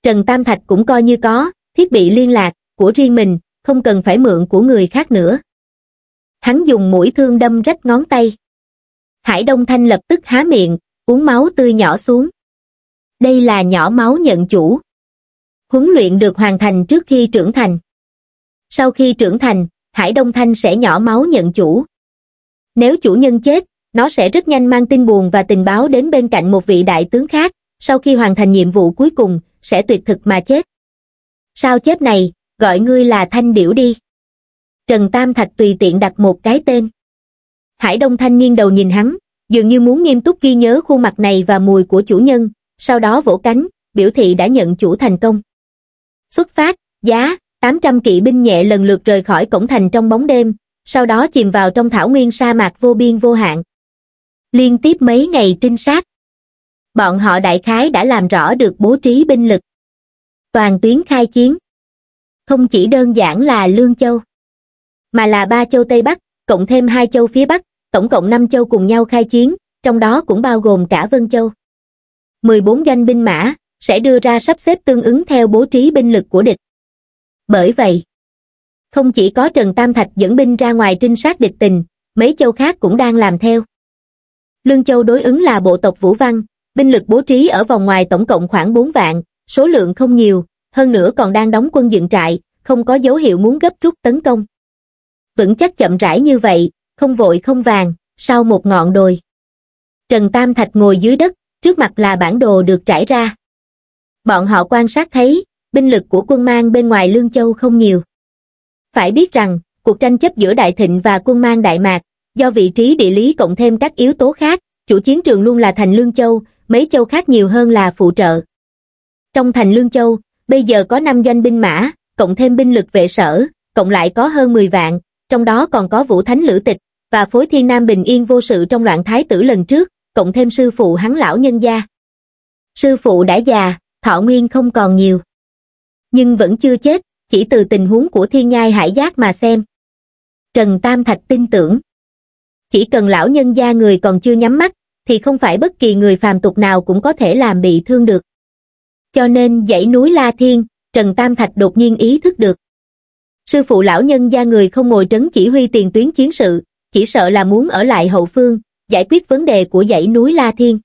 Trần Tam Thạch cũng coi như có, thiết bị liên lạc, của riêng mình, không cần phải mượn của người khác nữa hắn dùng mũi thương đâm rách ngón tay. Hải Đông Thanh lập tức há miệng, uống máu tươi nhỏ xuống. Đây là nhỏ máu nhận chủ. Huấn luyện được hoàn thành trước khi trưởng thành. Sau khi trưởng thành, Hải Đông Thanh sẽ nhỏ máu nhận chủ. Nếu chủ nhân chết, nó sẽ rất nhanh mang tin buồn và tình báo đến bên cạnh một vị đại tướng khác, sau khi hoàn thành nhiệm vụ cuối cùng, sẽ tuyệt thực mà chết. Sao chết này, gọi ngươi là Thanh Điểu đi. Trần Tam Thạch tùy tiện đặt một cái tên. Hải Đông Thanh nghiêng đầu nhìn hắn, dường như muốn nghiêm túc ghi nhớ khuôn mặt này và mùi của chủ nhân, sau đó vỗ cánh, biểu thị đã nhận chủ thành công. Xuất phát, giá, 800 kỵ binh nhẹ lần lượt rời khỏi cổng thành trong bóng đêm, sau đó chìm vào trong thảo nguyên sa mạc vô biên vô hạn. Liên tiếp mấy ngày trinh sát, bọn họ đại khái đã làm rõ được bố trí binh lực. Toàn tuyến khai chiến. Không chỉ đơn giản là Lương Châu mà là ba châu Tây Bắc, cộng thêm hai châu phía Bắc, tổng cộng năm châu cùng nhau khai chiến, trong đó cũng bao gồm cả Vân Châu. 14 doanh binh mã sẽ đưa ra sắp xếp tương ứng theo bố trí binh lực của địch. Bởi vậy, không chỉ có Trần Tam Thạch dẫn binh ra ngoài trinh sát địch tình, mấy châu khác cũng đang làm theo. Lương Châu đối ứng là bộ tộc Vũ Văn, binh lực bố trí ở vòng ngoài tổng cộng khoảng 4 vạn, số lượng không nhiều, hơn nữa còn đang đóng quân dựng trại, không có dấu hiệu muốn gấp rút tấn công vững chắc chậm rãi như vậy, không vội không vàng, sau một ngọn đồi. Trần Tam Thạch ngồi dưới đất, trước mặt là bản đồ được trải ra. Bọn họ quan sát thấy, binh lực của quân mang bên ngoài Lương Châu không nhiều. Phải biết rằng, cuộc tranh chấp giữa Đại Thịnh và quân mang Đại Mạc, do vị trí địa lý cộng thêm các yếu tố khác, chủ chiến trường luôn là thành Lương Châu, mấy châu khác nhiều hơn là phụ trợ. Trong thành Lương Châu, bây giờ có 5 doanh binh mã, cộng thêm binh lực vệ sở, cộng lại có hơn 10 vạn, trong đó còn có Vũ Thánh Lữ Tịch, và Phối Thiên Nam bình yên vô sự trong loạn thái tử lần trước, cộng thêm sư phụ hắn lão nhân gia. Sư phụ đã già, thọ nguyên không còn nhiều. Nhưng vẫn chưa chết, chỉ từ tình huống của thiên nhai hải giác mà xem. Trần Tam Thạch tin tưởng. Chỉ cần lão nhân gia người còn chưa nhắm mắt, thì không phải bất kỳ người phàm tục nào cũng có thể làm bị thương được. Cho nên dãy núi La Thiên, Trần Tam Thạch đột nhiên ý thức được sư phụ lão nhân gia người không ngồi trấn chỉ huy tiền tuyến chiến sự, chỉ sợ là muốn ở lại hậu phương, giải quyết vấn đề của dãy núi La Thiên.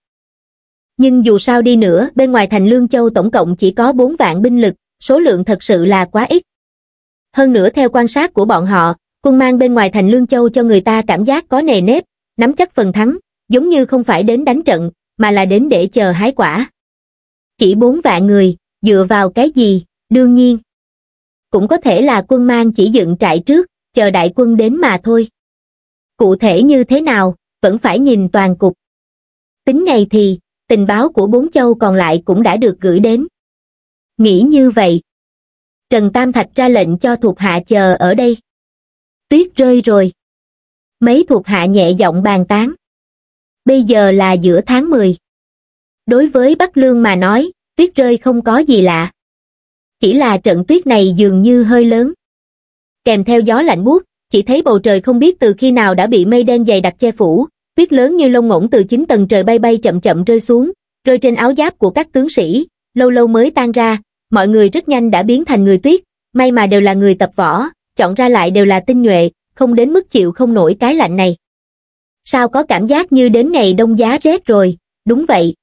Nhưng dù sao đi nữa, bên ngoài thành Lương Châu tổng cộng chỉ có 4 vạn binh lực, số lượng thật sự là quá ít. Hơn nữa theo quan sát của bọn họ, quân mang bên ngoài thành Lương Châu cho người ta cảm giác có nề nếp, nắm chắc phần thắng, giống như không phải đến đánh trận, mà là đến để chờ hái quả. Chỉ bốn vạn người, dựa vào cái gì, đương nhiên cũng có thể là quân mang chỉ dựng trại trước, chờ đại quân đến mà thôi. Cụ thể như thế nào, vẫn phải nhìn toàn cục. Tính ngày thì, tình báo của bốn châu còn lại cũng đã được gửi đến. Nghĩ như vậy. Trần Tam Thạch ra lệnh cho thuộc hạ chờ ở đây. Tuyết rơi rồi. Mấy thuộc hạ nhẹ giọng bàn tán. Bây giờ là giữa tháng 10. Đối với Bắc Lương mà nói, tuyết rơi không có gì lạ chỉ là trận tuyết này dường như hơi lớn. Kèm theo gió lạnh buốt, chỉ thấy bầu trời không biết từ khi nào đã bị mây đen dày đặc che phủ, tuyết lớn như lông ngỗng từ chín tầng trời bay bay chậm chậm rơi xuống, rơi trên áo giáp của các tướng sĩ, lâu lâu mới tan ra, mọi người rất nhanh đã biến thành người tuyết, may mà đều là người tập võ, chọn ra lại đều là tinh nhuệ, không đến mức chịu không nổi cái lạnh này. Sao có cảm giác như đến ngày đông giá rét rồi, đúng vậy,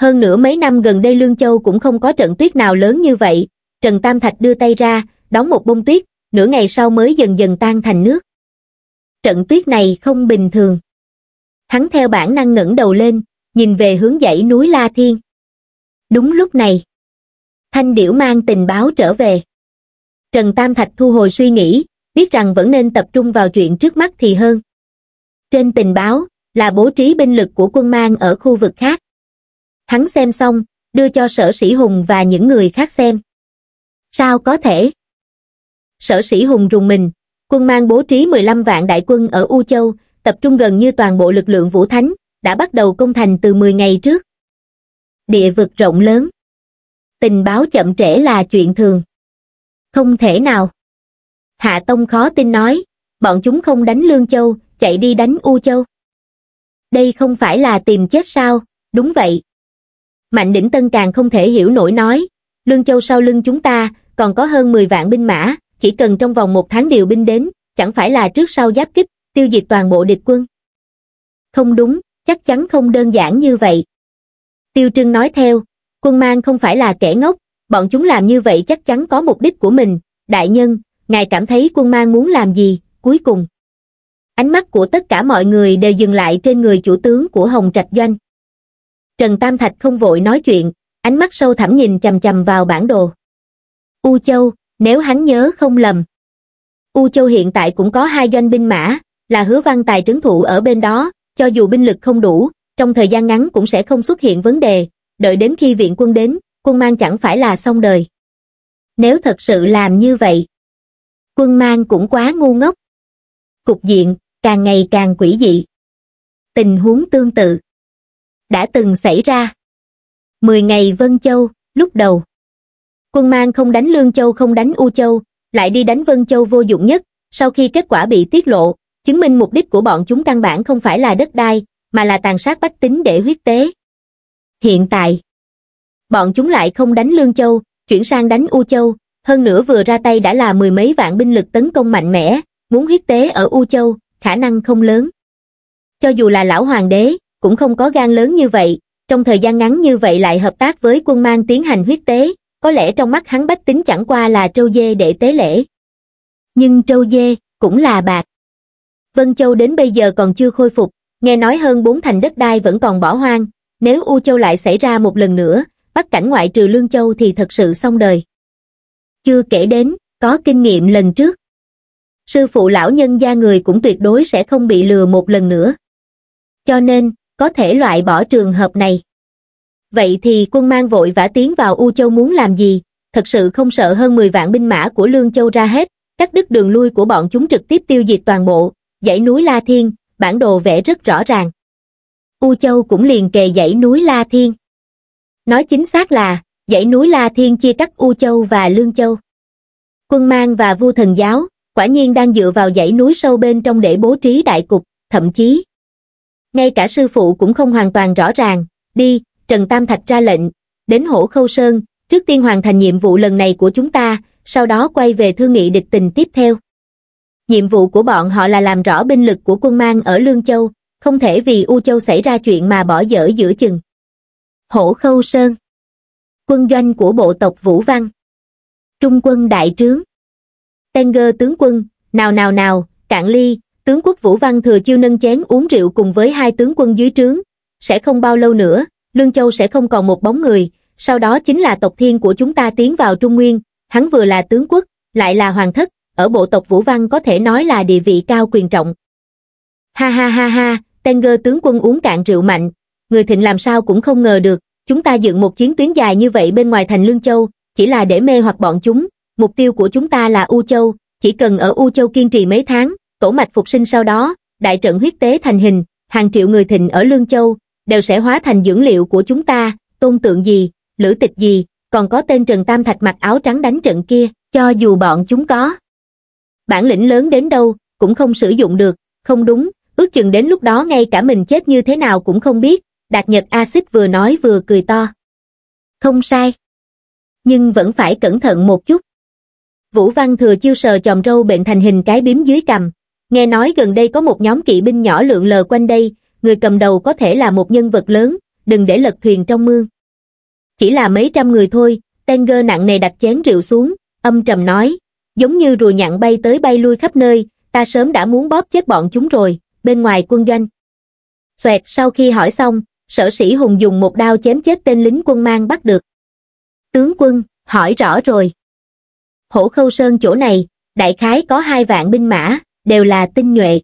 hơn nữa mấy năm gần đây lương châu cũng không có trận tuyết nào lớn như vậy trần tam thạch đưa tay ra đóng một bông tuyết nửa ngày sau mới dần dần tan thành nước trận tuyết này không bình thường hắn theo bản năng ngẩng đầu lên nhìn về hướng dãy núi la thiên đúng lúc này thanh điểu mang tình báo trở về trần tam thạch thu hồi suy nghĩ biết rằng vẫn nên tập trung vào chuyện trước mắt thì hơn trên tình báo là bố trí binh lực của quân mang ở khu vực khác Hắn xem xong, đưa cho sở sĩ Hùng và những người khác xem. Sao có thể? Sở sĩ Hùng rùng mình, quân mang bố trí 15 vạn đại quân ở U Châu, tập trung gần như toàn bộ lực lượng Vũ Thánh, đã bắt đầu công thành từ 10 ngày trước. Địa vực rộng lớn. Tình báo chậm trễ là chuyện thường. Không thể nào. Hạ Tông khó tin nói, bọn chúng không đánh Lương Châu, chạy đi đánh U Châu. Đây không phải là tìm chết sao, đúng vậy, Mạnh Đỉnh Tân càng không thể hiểu nổi nói, Lương Châu sau lưng chúng ta, còn có hơn 10 vạn binh mã, chỉ cần trong vòng một tháng điều binh đến, chẳng phải là trước sau giáp kích, tiêu diệt toàn bộ địch quân. Không đúng, chắc chắn không đơn giản như vậy. Tiêu Trưng nói theo, quân mang không phải là kẻ ngốc, bọn chúng làm như vậy chắc chắn có mục đích của mình, đại nhân, ngài cảm thấy quân mang muốn làm gì, cuối cùng. Ánh mắt của tất cả mọi người đều dừng lại trên người chủ tướng của Hồng Trạch Doanh. Trần Tam Thạch không vội nói chuyện, ánh mắt sâu thẳm nhìn chầm chầm vào bản đồ. U Châu, nếu hắn nhớ không lầm. U Châu hiện tại cũng có hai doanh binh mã, là hứa văn tài trấn thủ ở bên đó, cho dù binh lực không đủ, trong thời gian ngắn cũng sẽ không xuất hiện vấn đề, đợi đến khi viện quân đến, quân mang chẳng phải là xong đời. Nếu thật sự làm như vậy, quân mang cũng quá ngu ngốc. Cục diện, càng ngày càng quỷ dị. Tình huống tương tự đã từng xảy ra. Mười ngày Vân Châu, lúc đầu. Quân mang không đánh Lương Châu không đánh U Châu, lại đi đánh Vân Châu vô dụng nhất, sau khi kết quả bị tiết lộ, chứng minh mục đích của bọn chúng căn bản không phải là đất đai, mà là tàn sát bách tính để huyết tế. Hiện tại, bọn chúng lại không đánh Lương Châu, chuyển sang đánh U Châu, hơn nữa vừa ra tay đã là mười mấy vạn binh lực tấn công mạnh mẽ, muốn huyết tế ở U Châu, khả năng không lớn. Cho dù là lão hoàng đế, cũng không có gan lớn như vậy, trong thời gian ngắn như vậy lại hợp tác với quân mang tiến hành huyết tế, có lẽ trong mắt hắn bách tính chẳng qua là trâu dê để tế lễ. Nhưng trâu dê cũng là bạc. Vân Châu đến bây giờ còn chưa khôi phục, nghe nói hơn bốn thành đất đai vẫn còn bỏ hoang, nếu U Châu lại xảy ra một lần nữa, bắt cảnh ngoại trừ Lương Châu thì thật sự xong đời. Chưa kể đến, có kinh nghiệm lần trước. Sư phụ lão nhân gia người cũng tuyệt đối sẽ không bị lừa một lần nữa. Cho nên, có thể loại bỏ trường hợp này. Vậy thì quân mang vội vã tiến vào U Châu muốn làm gì, thật sự không sợ hơn 10 vạn binh mã của Lương Châu ra hết, cắt đứt đường lui của bọn chúng trực tiếp tiêu diệt toàn bộ, dãy núi La Thiên, bản đồ vẽ rất rõ ràng. U Châu cũng liền kề dãy núi La Thiên. Nói chính xác là, dãy núi La Thiên chia cắt U Châu và Lương Châu. Quân Mang và Vua Thần Giáo, quả nhiên đang dựa vào dãy núi sâu bên trong để bố trí đại cục, thậm chí, ngay cả sư phụ cũng không hoàn toàn rõ ràng, đi, Trần Tam Thạch ra lệnh, đến hổ khâu sơn, trước tiên hoàn thành nhiệm vụ lần này của chúng ta, sau đó quay về thương nghị địch tình tiếp theo. Nhiệm vụ của bọn họ là làm rõ binh lực của quân mang ở Lương Châu, không thể vì U Châu xảy ra chuyện mà bỏ dở giữa chừng. Hổ Khâu Sơn Quân doanh của bộ tộc Vũ Văn Trung quân đại trướng Tenger tướng quân, nào nào nào, Cạn Ly, tướng quốc Vũ Văn Thừa Chiêu nâng chén uống rượu cùng với hai tướng quân dưới trướng, sẽ không bao lâu nữa, Lương Châu sẽ không còn một bóng người, sau đó chính là tộc thiên của chúng ta tiến vào Trung Nguyên, hắn vừa là tướng quốc, lại là hoàng thất, ở bộ tộc Vũ Văn có thể nói là địa vị cao quyền trọng. Ha ha ha ha, Tenger tướng quân uống cạn rượu mạnh, người thịnh làm sao cũng không ngờ được, chúng ta dựng một chiến tuyến dài như vậy bên ngoài thành Lương Châu, chỉ là để mê hoặc bọn chúng, mục tiêu của chúng ta là U Châu, chỉ cần ở U Châu kiên trì mấy tháng, cổ mạch phục sinh sau đó, đại trận huyết tế thành hình, hàng triệu người thịnh ở Lương Châu, đều sẽ hóa thành dưỡng liệu của chúng ta, tôn tượng gì, lữ tịch gì, còn có tên Trần Tam Thạch mặc áo trắng đánh trận kia, cho dù bọn chúng có. Bản lĩnh lớn đến đâu, cũng không sử dụng được, không đúng, ước chừng đến lúc đó ngay cả mình chết như thế nào cũng không biết, Đạt Nhật axit vừa nói vừa cười to. Không sai. Nhưng vẫn phải cẩn thận một chút. Vũ Văn thừa chiêu sờ chòm râu bệnh thành hình cái bím dưới cằm, nghe nói gần đây có một nhóm kỵ binh nhỏ lượn lờ quanh đây người cầm đầu có thể là một nhân vật lớn đừng để lật thuyền trong mương chỉ là mấy trăm người thôi tenger nặng nề đặt chén rượu xuống âm trầm nói giống như rùa nhặn bay tới bay lui khắp nơi ta sớm đã muốn bóp chết bọn chúng rồi bên ngoài quân doanh xoẹt sau khi hỏi xong sở sĩ hùng dùng một đao chém chết tên lính quân mang bắt được tướng quân hỏi rõ rồi hổ khâu sơn chỗ này đại khái có hai vạn binh mã đều là tinh nhuệ.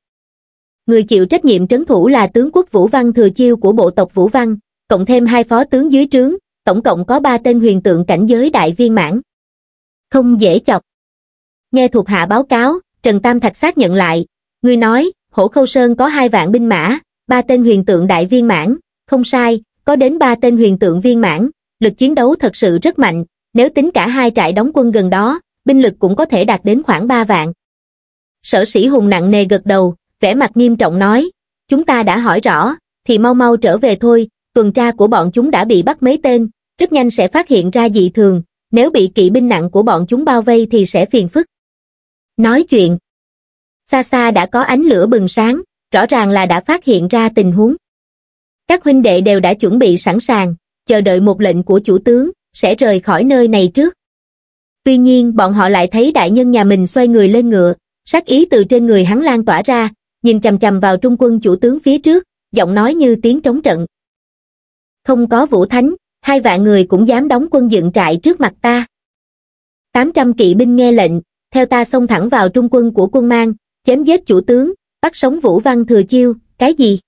Người chịu trách nhiệm trấn thủ là tướng quốc Vũ Văn Thừa Chiêu của bộ tộc Vũ Văn, cộng thêm hai phó tướng dưới trướng, tổng cộng có ba tên huyền tượng cảnh giới đại viên mãn. Không dễ chọc. Nghe thuộc hạ báo cáo, Trần Tam Thạch xác nhận lại, người nói, Hổ Khâu Sơn có hai vạn binh mã, ba tên huyền tượng đại viên mãn, không sai, có đến ba tên huyền tượng viên mãn, lực chiến đấu thật sự rất mạnh, nếu tính cả hai trại đóng quân gần đó, binh lực cũng có thể đạt đến khoảng 3 vạn. Sở sĩ Hùng nặng nề gật đầu, vẻ mặt nghiêm trọng nói, chúng ta đã hỏi rõ, thì mau mau trở về thôi, tuần tra của bọn chúng đã bị bắt mấy tên, rất nhanh sẽ phát hiện ra dị thường, nếu bị kỵ binh nặng của bọn chúng bao vây thì sẽ phiền phức. Nói chuyện, xa xa đã có ánh lửa bừng sáng, rõ ràng là đã phát hiện ra tình huống. Các huynh đệ đều đã chuẩn bị sẵn sàng, chờ đợi một lệnh của chủ tướng, sẽ rời khỏi nơi này trước. Tuy nhiên bọn họ lại thấy đại nhân nhà mình xoay người lên ngựa, sát ý từ trên người hắn lan tỏa ra nhìn chằm chằm vào trung quân chủ tướng phía trước giọng nói như tiếng trống trận không có vũ thánh hai vạn người cũng dám đóng quân dựng trại trước mặt ta tám trăm kỵ binh nghe lệnh theo ta xông thẳng vào trung quân của quân mang chém giết chủ tướng bắt sống vũ văn thừa chiêu cái gì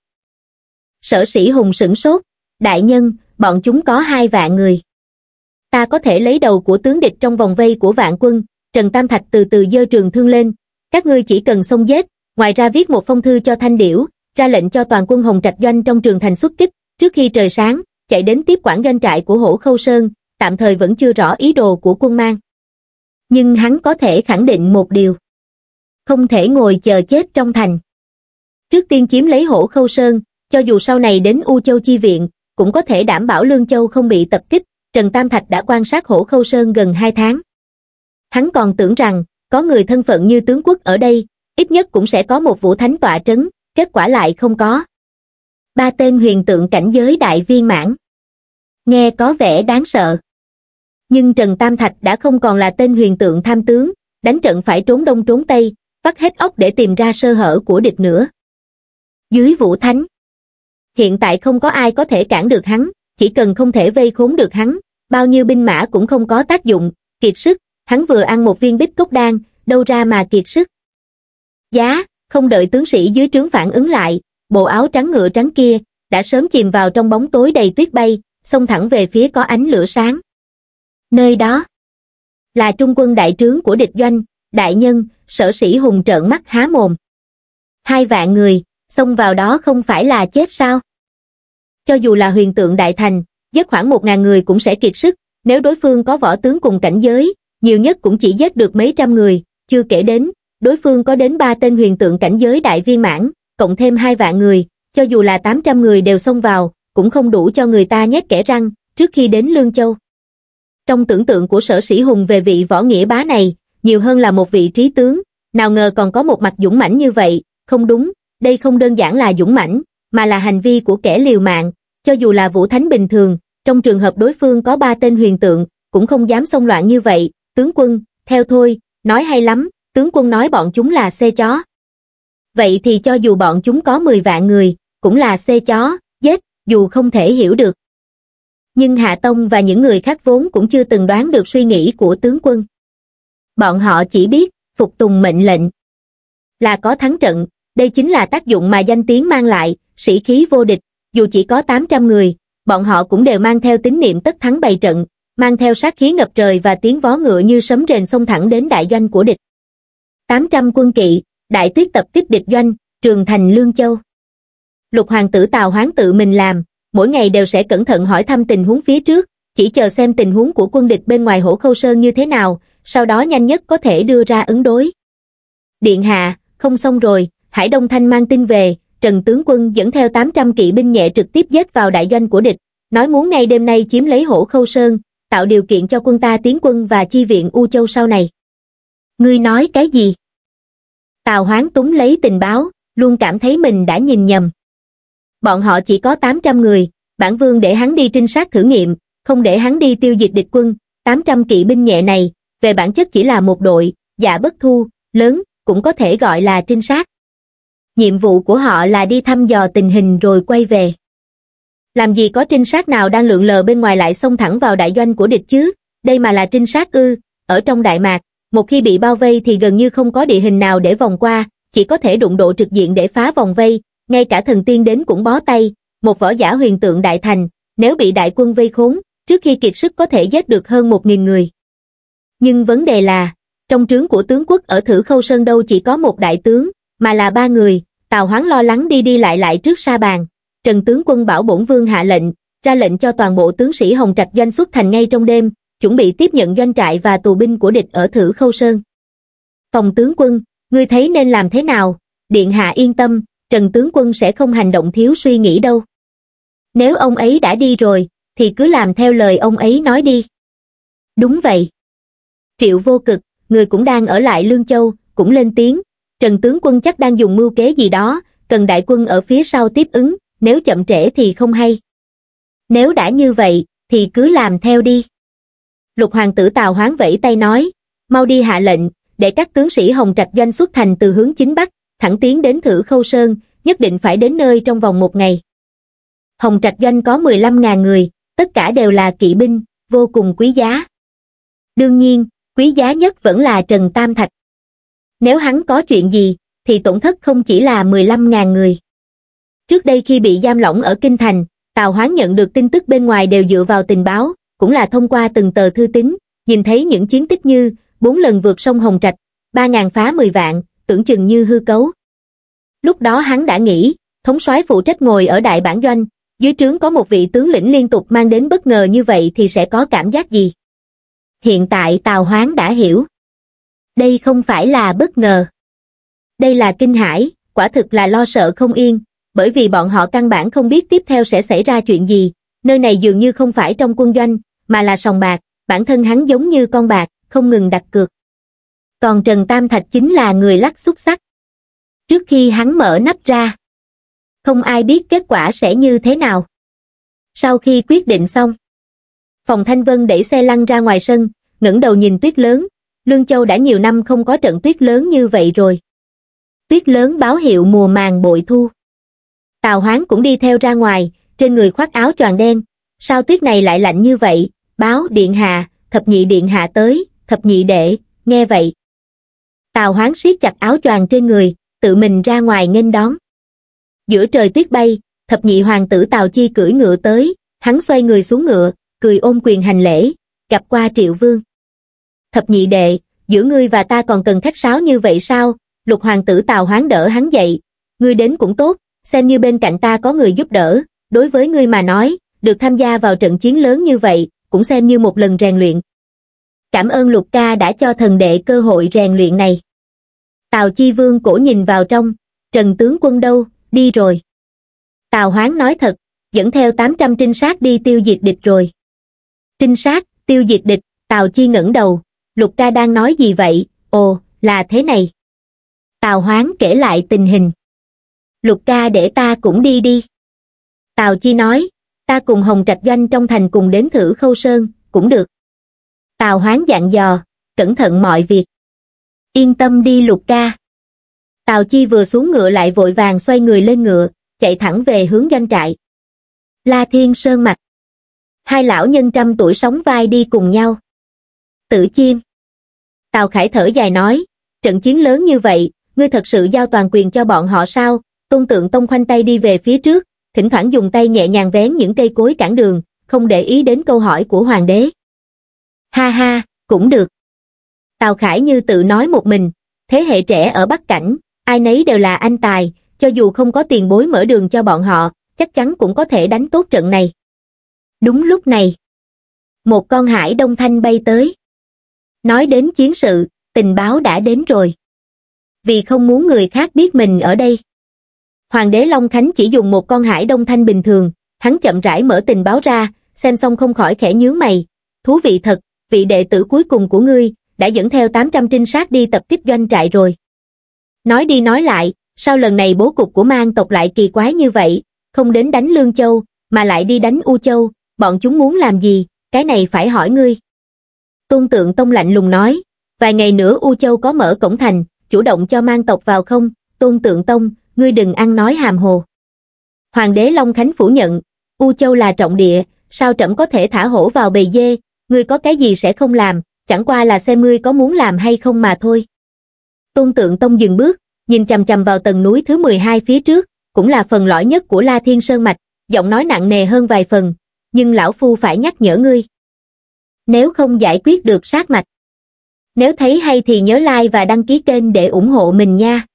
sở sĩ hùng sửng sốt đại nhân bọn chúng có hai vạn người ta có thể lấy đầu của tướng địch trong vòng vây của vạn quân trần tam thạch từ từ dơ trường thương lên các ngươi chỉ cần xông giết, ngoài ra viết một phong thư cho Thanh Điểu, ra lệnh cho toàn quân Hồng Trạch Doanh trong trường thành xuất kích, trước khi trời sáng, chạy đến tiếp quản doanh trại của Hổ Khâu Sơn, tạm thời vẫn chưa rõ ý đồ của quân mang. Nhưng hắn có thể khẳng định một điều. Không thể ngồi chờ chết trong thành. Trước tiên chiếm lấy Hổ Khâu Sơn, cho dù sau này đến U Châu Chi Viện, cũng có thể đảm bảo Lương Châu không bị tập kích, Trần Tam Thạch đã quan sát Hổ Khâu Sơn gần 2 tháng. Hắn còn tưởng rằng, có người thân phận như tướng quốc ở đây, ít nhất cũng sẽ có một vũ thánh tọa trấn, kết quả lại không có. Ba tên huyền tượng cảnh giới đại viên mãn. Nghe có vẻ đáng sợ. Nhưng Trần Tam Thạch đã không còn là tên huyền tượng tham tướng, đánh trận phải trốn đông trốn tây, vắt hết óc để tìm ra sơ hở của địch nữa. Dưới vũ thánh. Hiện tại không có ai có thể cản được hắn, chỉ cần không thể vây khốn được hắn, bao nhiêu binh mã cũng không có tác dụng, kiệt sức, hắn vừa ăn một viên bích cốc đan đâu ra mà kiệt sức giá không đợi tướng sĩ dưới trướng phản ứng lại bộ áo trắng ngựa trắng kia đã sớm chìm vào trong bóng tối đầy tuyết bay xông thẳng về phía có ánh lửa sáng nơi đó là trung quân đại trướng của địch doanh đại nhân sở sĩ hùng trợn mắt há mồm hai vạn người xông vào đó không phải là chết sao cho dù là huyền tượng đại thành với khoảng một ngàn người cũng sẽ kiệt sức nếu đối phương có võ tướng cùng cảnh giới nhiều nhất cũng chỉ giết được mấy trăm người, chưa kể đến, đối phương có đến ba tên huyền tượng cảnh giới đại viên mãn, cộng thêm hai vạn người, cho dù là 800 người đều xông vào, cũng không đủ cho người ta nhét kẻ răng, trước khi đến Lương Châu. Trong tưởng tượng của sở sĩ Hùng về vị võ nghĩa bá này, nhiều hơn là một vị trí tướng, nào ngờ còn có một mặt dũng mãnh như vậy, không đúng, đây không đơn giản là dũng mãnh, mà là hành vi của kẻ liều mạng, cho dù là vũ thánh bình thường, trong trường hợp đối phương có ba tên huyền tượng, cũng không dám xông loạn như vậy, tướng quân, theo thôi, nói hay lắm, tướng quân nói bọn chúng là xe chó. Vậy thì cho dù bọn chúng có 10 vạn người, cũng là xe chó, dết, dù không thể hiểu được. Nhưng Hạ Tông và những người khác vốn cũng chưa từng đoán được suy nghĩ của tướng quân. Bọn họ chỉ biết, phục tùng mệnh lệnh. Là có thắng trận, đây chính là tác dụng mà danh tiếng mang lại, sĩ khí vô địch, dù chỉ có 800 người, bọn họ cũng đều mang theo tín niệm tất thắng bày trận, mang theo sát khí ngập trời và tiếng vó ngựa như sấm rền xông thẳng đến đại doanh của địch. 800 quân kỵ, đại tuyết tập tiếp địch doanh, trường thành Lương Châu. Lục hoàng tử Tào Hoán tự mình làm, mỗi ngày đều sẽ cẩn thận hỏi thăm tình huống phía trước, chỉ chờ xem tình huống của quân địch bên ngoài hổ khâu sơn như thế nào, sau đó nhanh nhất có thể đưa ra ứng đối. Điện hạ, không xong rồi, Hải Đông Thanh mang tin về, Trần Tướng Quân dẫn theo 800 kỵ binh nhẹ trực tiếp giết vào đại doanh của địch, nói muốn ngay đêm nay chiếm lấy hổ khâu sơn, tạo điều kiện cho quân ta tiến quân và chi viện U Châu sau này. Ngươi nói cái gì? Tào Hoán túng lấy tình báo, luôn cảm thấy mình đã nhìn nhầm. Bọn họ chỉ có 800 người, bản vương để hắn đi trinh sát thử nghiệm, không để hắn đi tiêu diệt địch quân, 800 kỵ binh nhẹ này, về bản chất chỉ là một đội, dạ bất thu, lớn, cũng có thể gọi là trinh sát. Nhiệm vụ của họ là đi thăm dò tình hình rồi quay về. Làm gì có trinh sát nào đang lượn lờ bên ngoài lại xông thẳng vào đại doanh của địch chứ? Đây mà là trinh sát ư? Ở trong Đại Mạc, một khi bị bao vây thì gần như không có địa hình nào để vòng qua, chỉ có thể đụng độ trực diện để phá vòng vây, ngay cả thần tiên đến cũng bó tay, một võ giả huyền tượng đại thành, nếu bị đại quân vây khốn, trước khi kiệt sức có thể giết được hơn một nghìn người. Nhưng vấn đề là, trong trướng của tướng quốc ở Thử Khâu Sơn đâu chỉ có một đại tướng, mà là ba người, Tào Hoáng lo lắng đi đi lại lại trước sa bàn, Trần tướng quân bảo bổn vương hạ lệnh, ra lệnh cho toàn bộ tướng sĩ Hồng Trạch doanh xuất thành ngay trong đêm, chuẩn bị tiếp nhận doanh trại và tù binh của địch ở Thử Khâu Sơn. Phòng tướng quân, ngươi thấy nên làm thế nào? Điện hạ yên tâm, Trần tướng quân sẽ không hành động thiếu suy nghĩ đâu. Nếu ông ấy đã đi rồi, thì cứ làm theo lời ông ấy nói đi. Đúng vậy. Triệu vô cực, người cũng đang ở lại Lương Châu, cũng lên tiếng, Trần tướng quân chắc đang dùng mưu kế gì đó, cần đại quân ở phía sau tiếp ứng, nếu chậm trễ thì không hay. Nếu đã như vậy, thì cứ làm theo đi. Lục hoàng tử Tào Hoán vẫy tay nói, mau đi hạ lệnh, để các tướng sĩ Hồng Trạch Doanh xuất thành từ hướng chính Bắc, thẳng tiến đến Thử Khâu Sơn, nhất định phải đến nơi trong vòng một ngày. Hồng Trạch Doanh có 15.000 người, tất cả đều là kỵ binh, vô cùng quý giá. Đương nhiên, quý giá nhất vẫn là Trần Tam Thạch. Nếu hắn có chuyện gì, thì tổn thất không chỉ là 15.000 người. Trước đây khi bị giam lỏng ở Kinh Thành, Tào Hoán nhận được tin tức bên ngoài đều dựa vào tình báo, cũng là thông qua từng tờ thư tín, nhìn thấy những chiến tích như bốn lần vượt sông Hồng Trạch, ba ngàn phá mười vạn, tưởng chừng như hư cấu. Lúc đó hắn đã nghĩ, thống soái phụ trách ngồi ở đại bản doanh, dưới trướng có một vị tướng lĩnh liên tục mang đến bất ngờ như vậy thì sẽ có cảm giác gì? Hiện tại Tào Hoán đã hiểu. Đây không phải là bất ngờ. Đây là kinh hải quả thực là lo sợ không yên, bởi vì bọn họ căn bản không biết tiếp theo sẽ xảy ra chuyện gì, nơi này dường như không phải trong quân doanh, mà là sòng bạc, bản thân hắn giống như con bạc, không ngừng đặt cược. Còn Trần Tam Thạch chính là người lắc xuất sắc. Trước khi hắn mở nắp ra, không ai biết kết quả sẽ như thế nào. Sau khi quyết định xong, Phòng Thanh Vân đẩy xe lăn ra ngoài sân, ngẩng đầu nhìn tuyết lớn, Lương Châu đã nhiều năm không có trận tuyết lớn như vậy rồi. Tuyết lớn báo hiệu mùa màng bội thu tào hoán cũng đi theo ra ngoài trên người khoác áo choàng đen sao tuyết này lại lạnh như vậy báo điện hạ thập nhị điện hạ tới thập nhị đệ nghe vậy tào hoán siết chặt áo choàng trên người tự mình ra ngoài nghênh đón giữa trời tuyết bay thập nhị hoàng tử tào chi cưỡi ngựa tới hắn xoay người xuống ngựa cười ôm quyền hành lễ gặp qua triệu vương thập nhị đệ giữa ngươi và ta còn cần khách sáo như vậy sao lục hoàng tử tào hoán đỡ hắn dậy ngươi đến cũng tốt xem như bên cạnh ta có người giúp đỡ, đối với ngươi mà nói, được tham gia vào trận chiến lớn như vậy, cũng xem như một lần rèn luyện. Cảm ơn Lục ca đã cho thần đệ cơ hội rèn luyện này. Tào Chi Vương cổ nhìn vào trong, Trần Tướng Quân đâu, đi rồi. Tào Hoán nói thật, dẫn theo 800 trinh sát đi tiêu diệt địch rồi. Trinh sát, tiêu diệt địch, Tào Chi ngẩng đầu, Lục ca đang nói gì vậy, ồ, là thế này. Tào Hoán kể lại tình hình lục ca để ta cũng đi đi tào chi nói ta cùng hồng trạch doanh trong thành cùng đến thử khâu sơn cũng được tào hoán dặn dò cẩn thận mọi việc yên tâm đi lục ca tào chi vừa xuống ngựa lại vội vàng xoay người lên ngựa chạy thẳng về hướng doanh trại la thiên sơn mặt. hai lão nhân trăm tuổi sống vai đi cùng nhau Tử chiêm tào khải thở dài nói trận chiến lớn như vậy ngươi thật sự giao toàn quyền cho bọn họ sao Tôn tượng tông khoanh tay đi về phía trước, thỉnh thoảng dùng tay nhẹ nhàng vén những cây cối cản đường, không để ý đến câu hỏi của hoàng đế. Ha ha, cũng được. Tào Khải như tự nói một mình, thế hệ trẻ ở Bắc Cảnh, ai nấy đều là anh tài, cho dù không có tiền bối mở đường cho bọn họ, chắc chắn cũng có thể đánh tốt trận này. Đúng lúc này, một con hải đông thanh bay tới. Nói đến chiến sự, tình báo đã đến rồi. Vì không muốn người khác biết mình ở đây. Hoàng đế Long Khánh chỉ dùng một con hải đông thanh bình thường, hắn chậm rãi mở tình báo ra, xem xong không khỏi khẽ nhướng mày. Thú vị thật, vị đệ tử cuối cùng của ngươi, đã dẫn theo 800 trinh sát đi tập kích doanh trại rồi. Nói đi nói lại, sao lần này bố cục của mang tộc lại kỳ quái như vậy, không đến đánh Lương Châu, mà lại đi đánh U Châu, bọn chúng muốn làm gì, cái này phải hỏi ngươi. Tôn tượng Tông lạnh lùng nói, vài ngày nữa U Châu có mở cổng thành, chủ động cho mang tộc vào không, Tôn tượng Tông, ngươi đừng ăn nói hàm hồ. Hoàng đế Long Khánh phủ nhận, U Châu là trọng địa, sao trẫm có thể thả hổ vào bầy dê, ngươi có cái gì sẽ không làm, chẳng qua là xem ngươi có muốn làm hay không mà thôi. Tôn tượng tông dừng bước, nhìn chầm chầm vào tầng núi thứ 12 phía trước, cũng là phần lõi nhất của La Thiên Sơn Mạch, giọng nói nặng nề hơn vài phần, nhưng lão phu phải nhắc nhở ngươi. Nếu không giải quyết được sát mạch, nếu thấy hay thì nhớ like và đăng ký kênh để ủng hộ mình nha.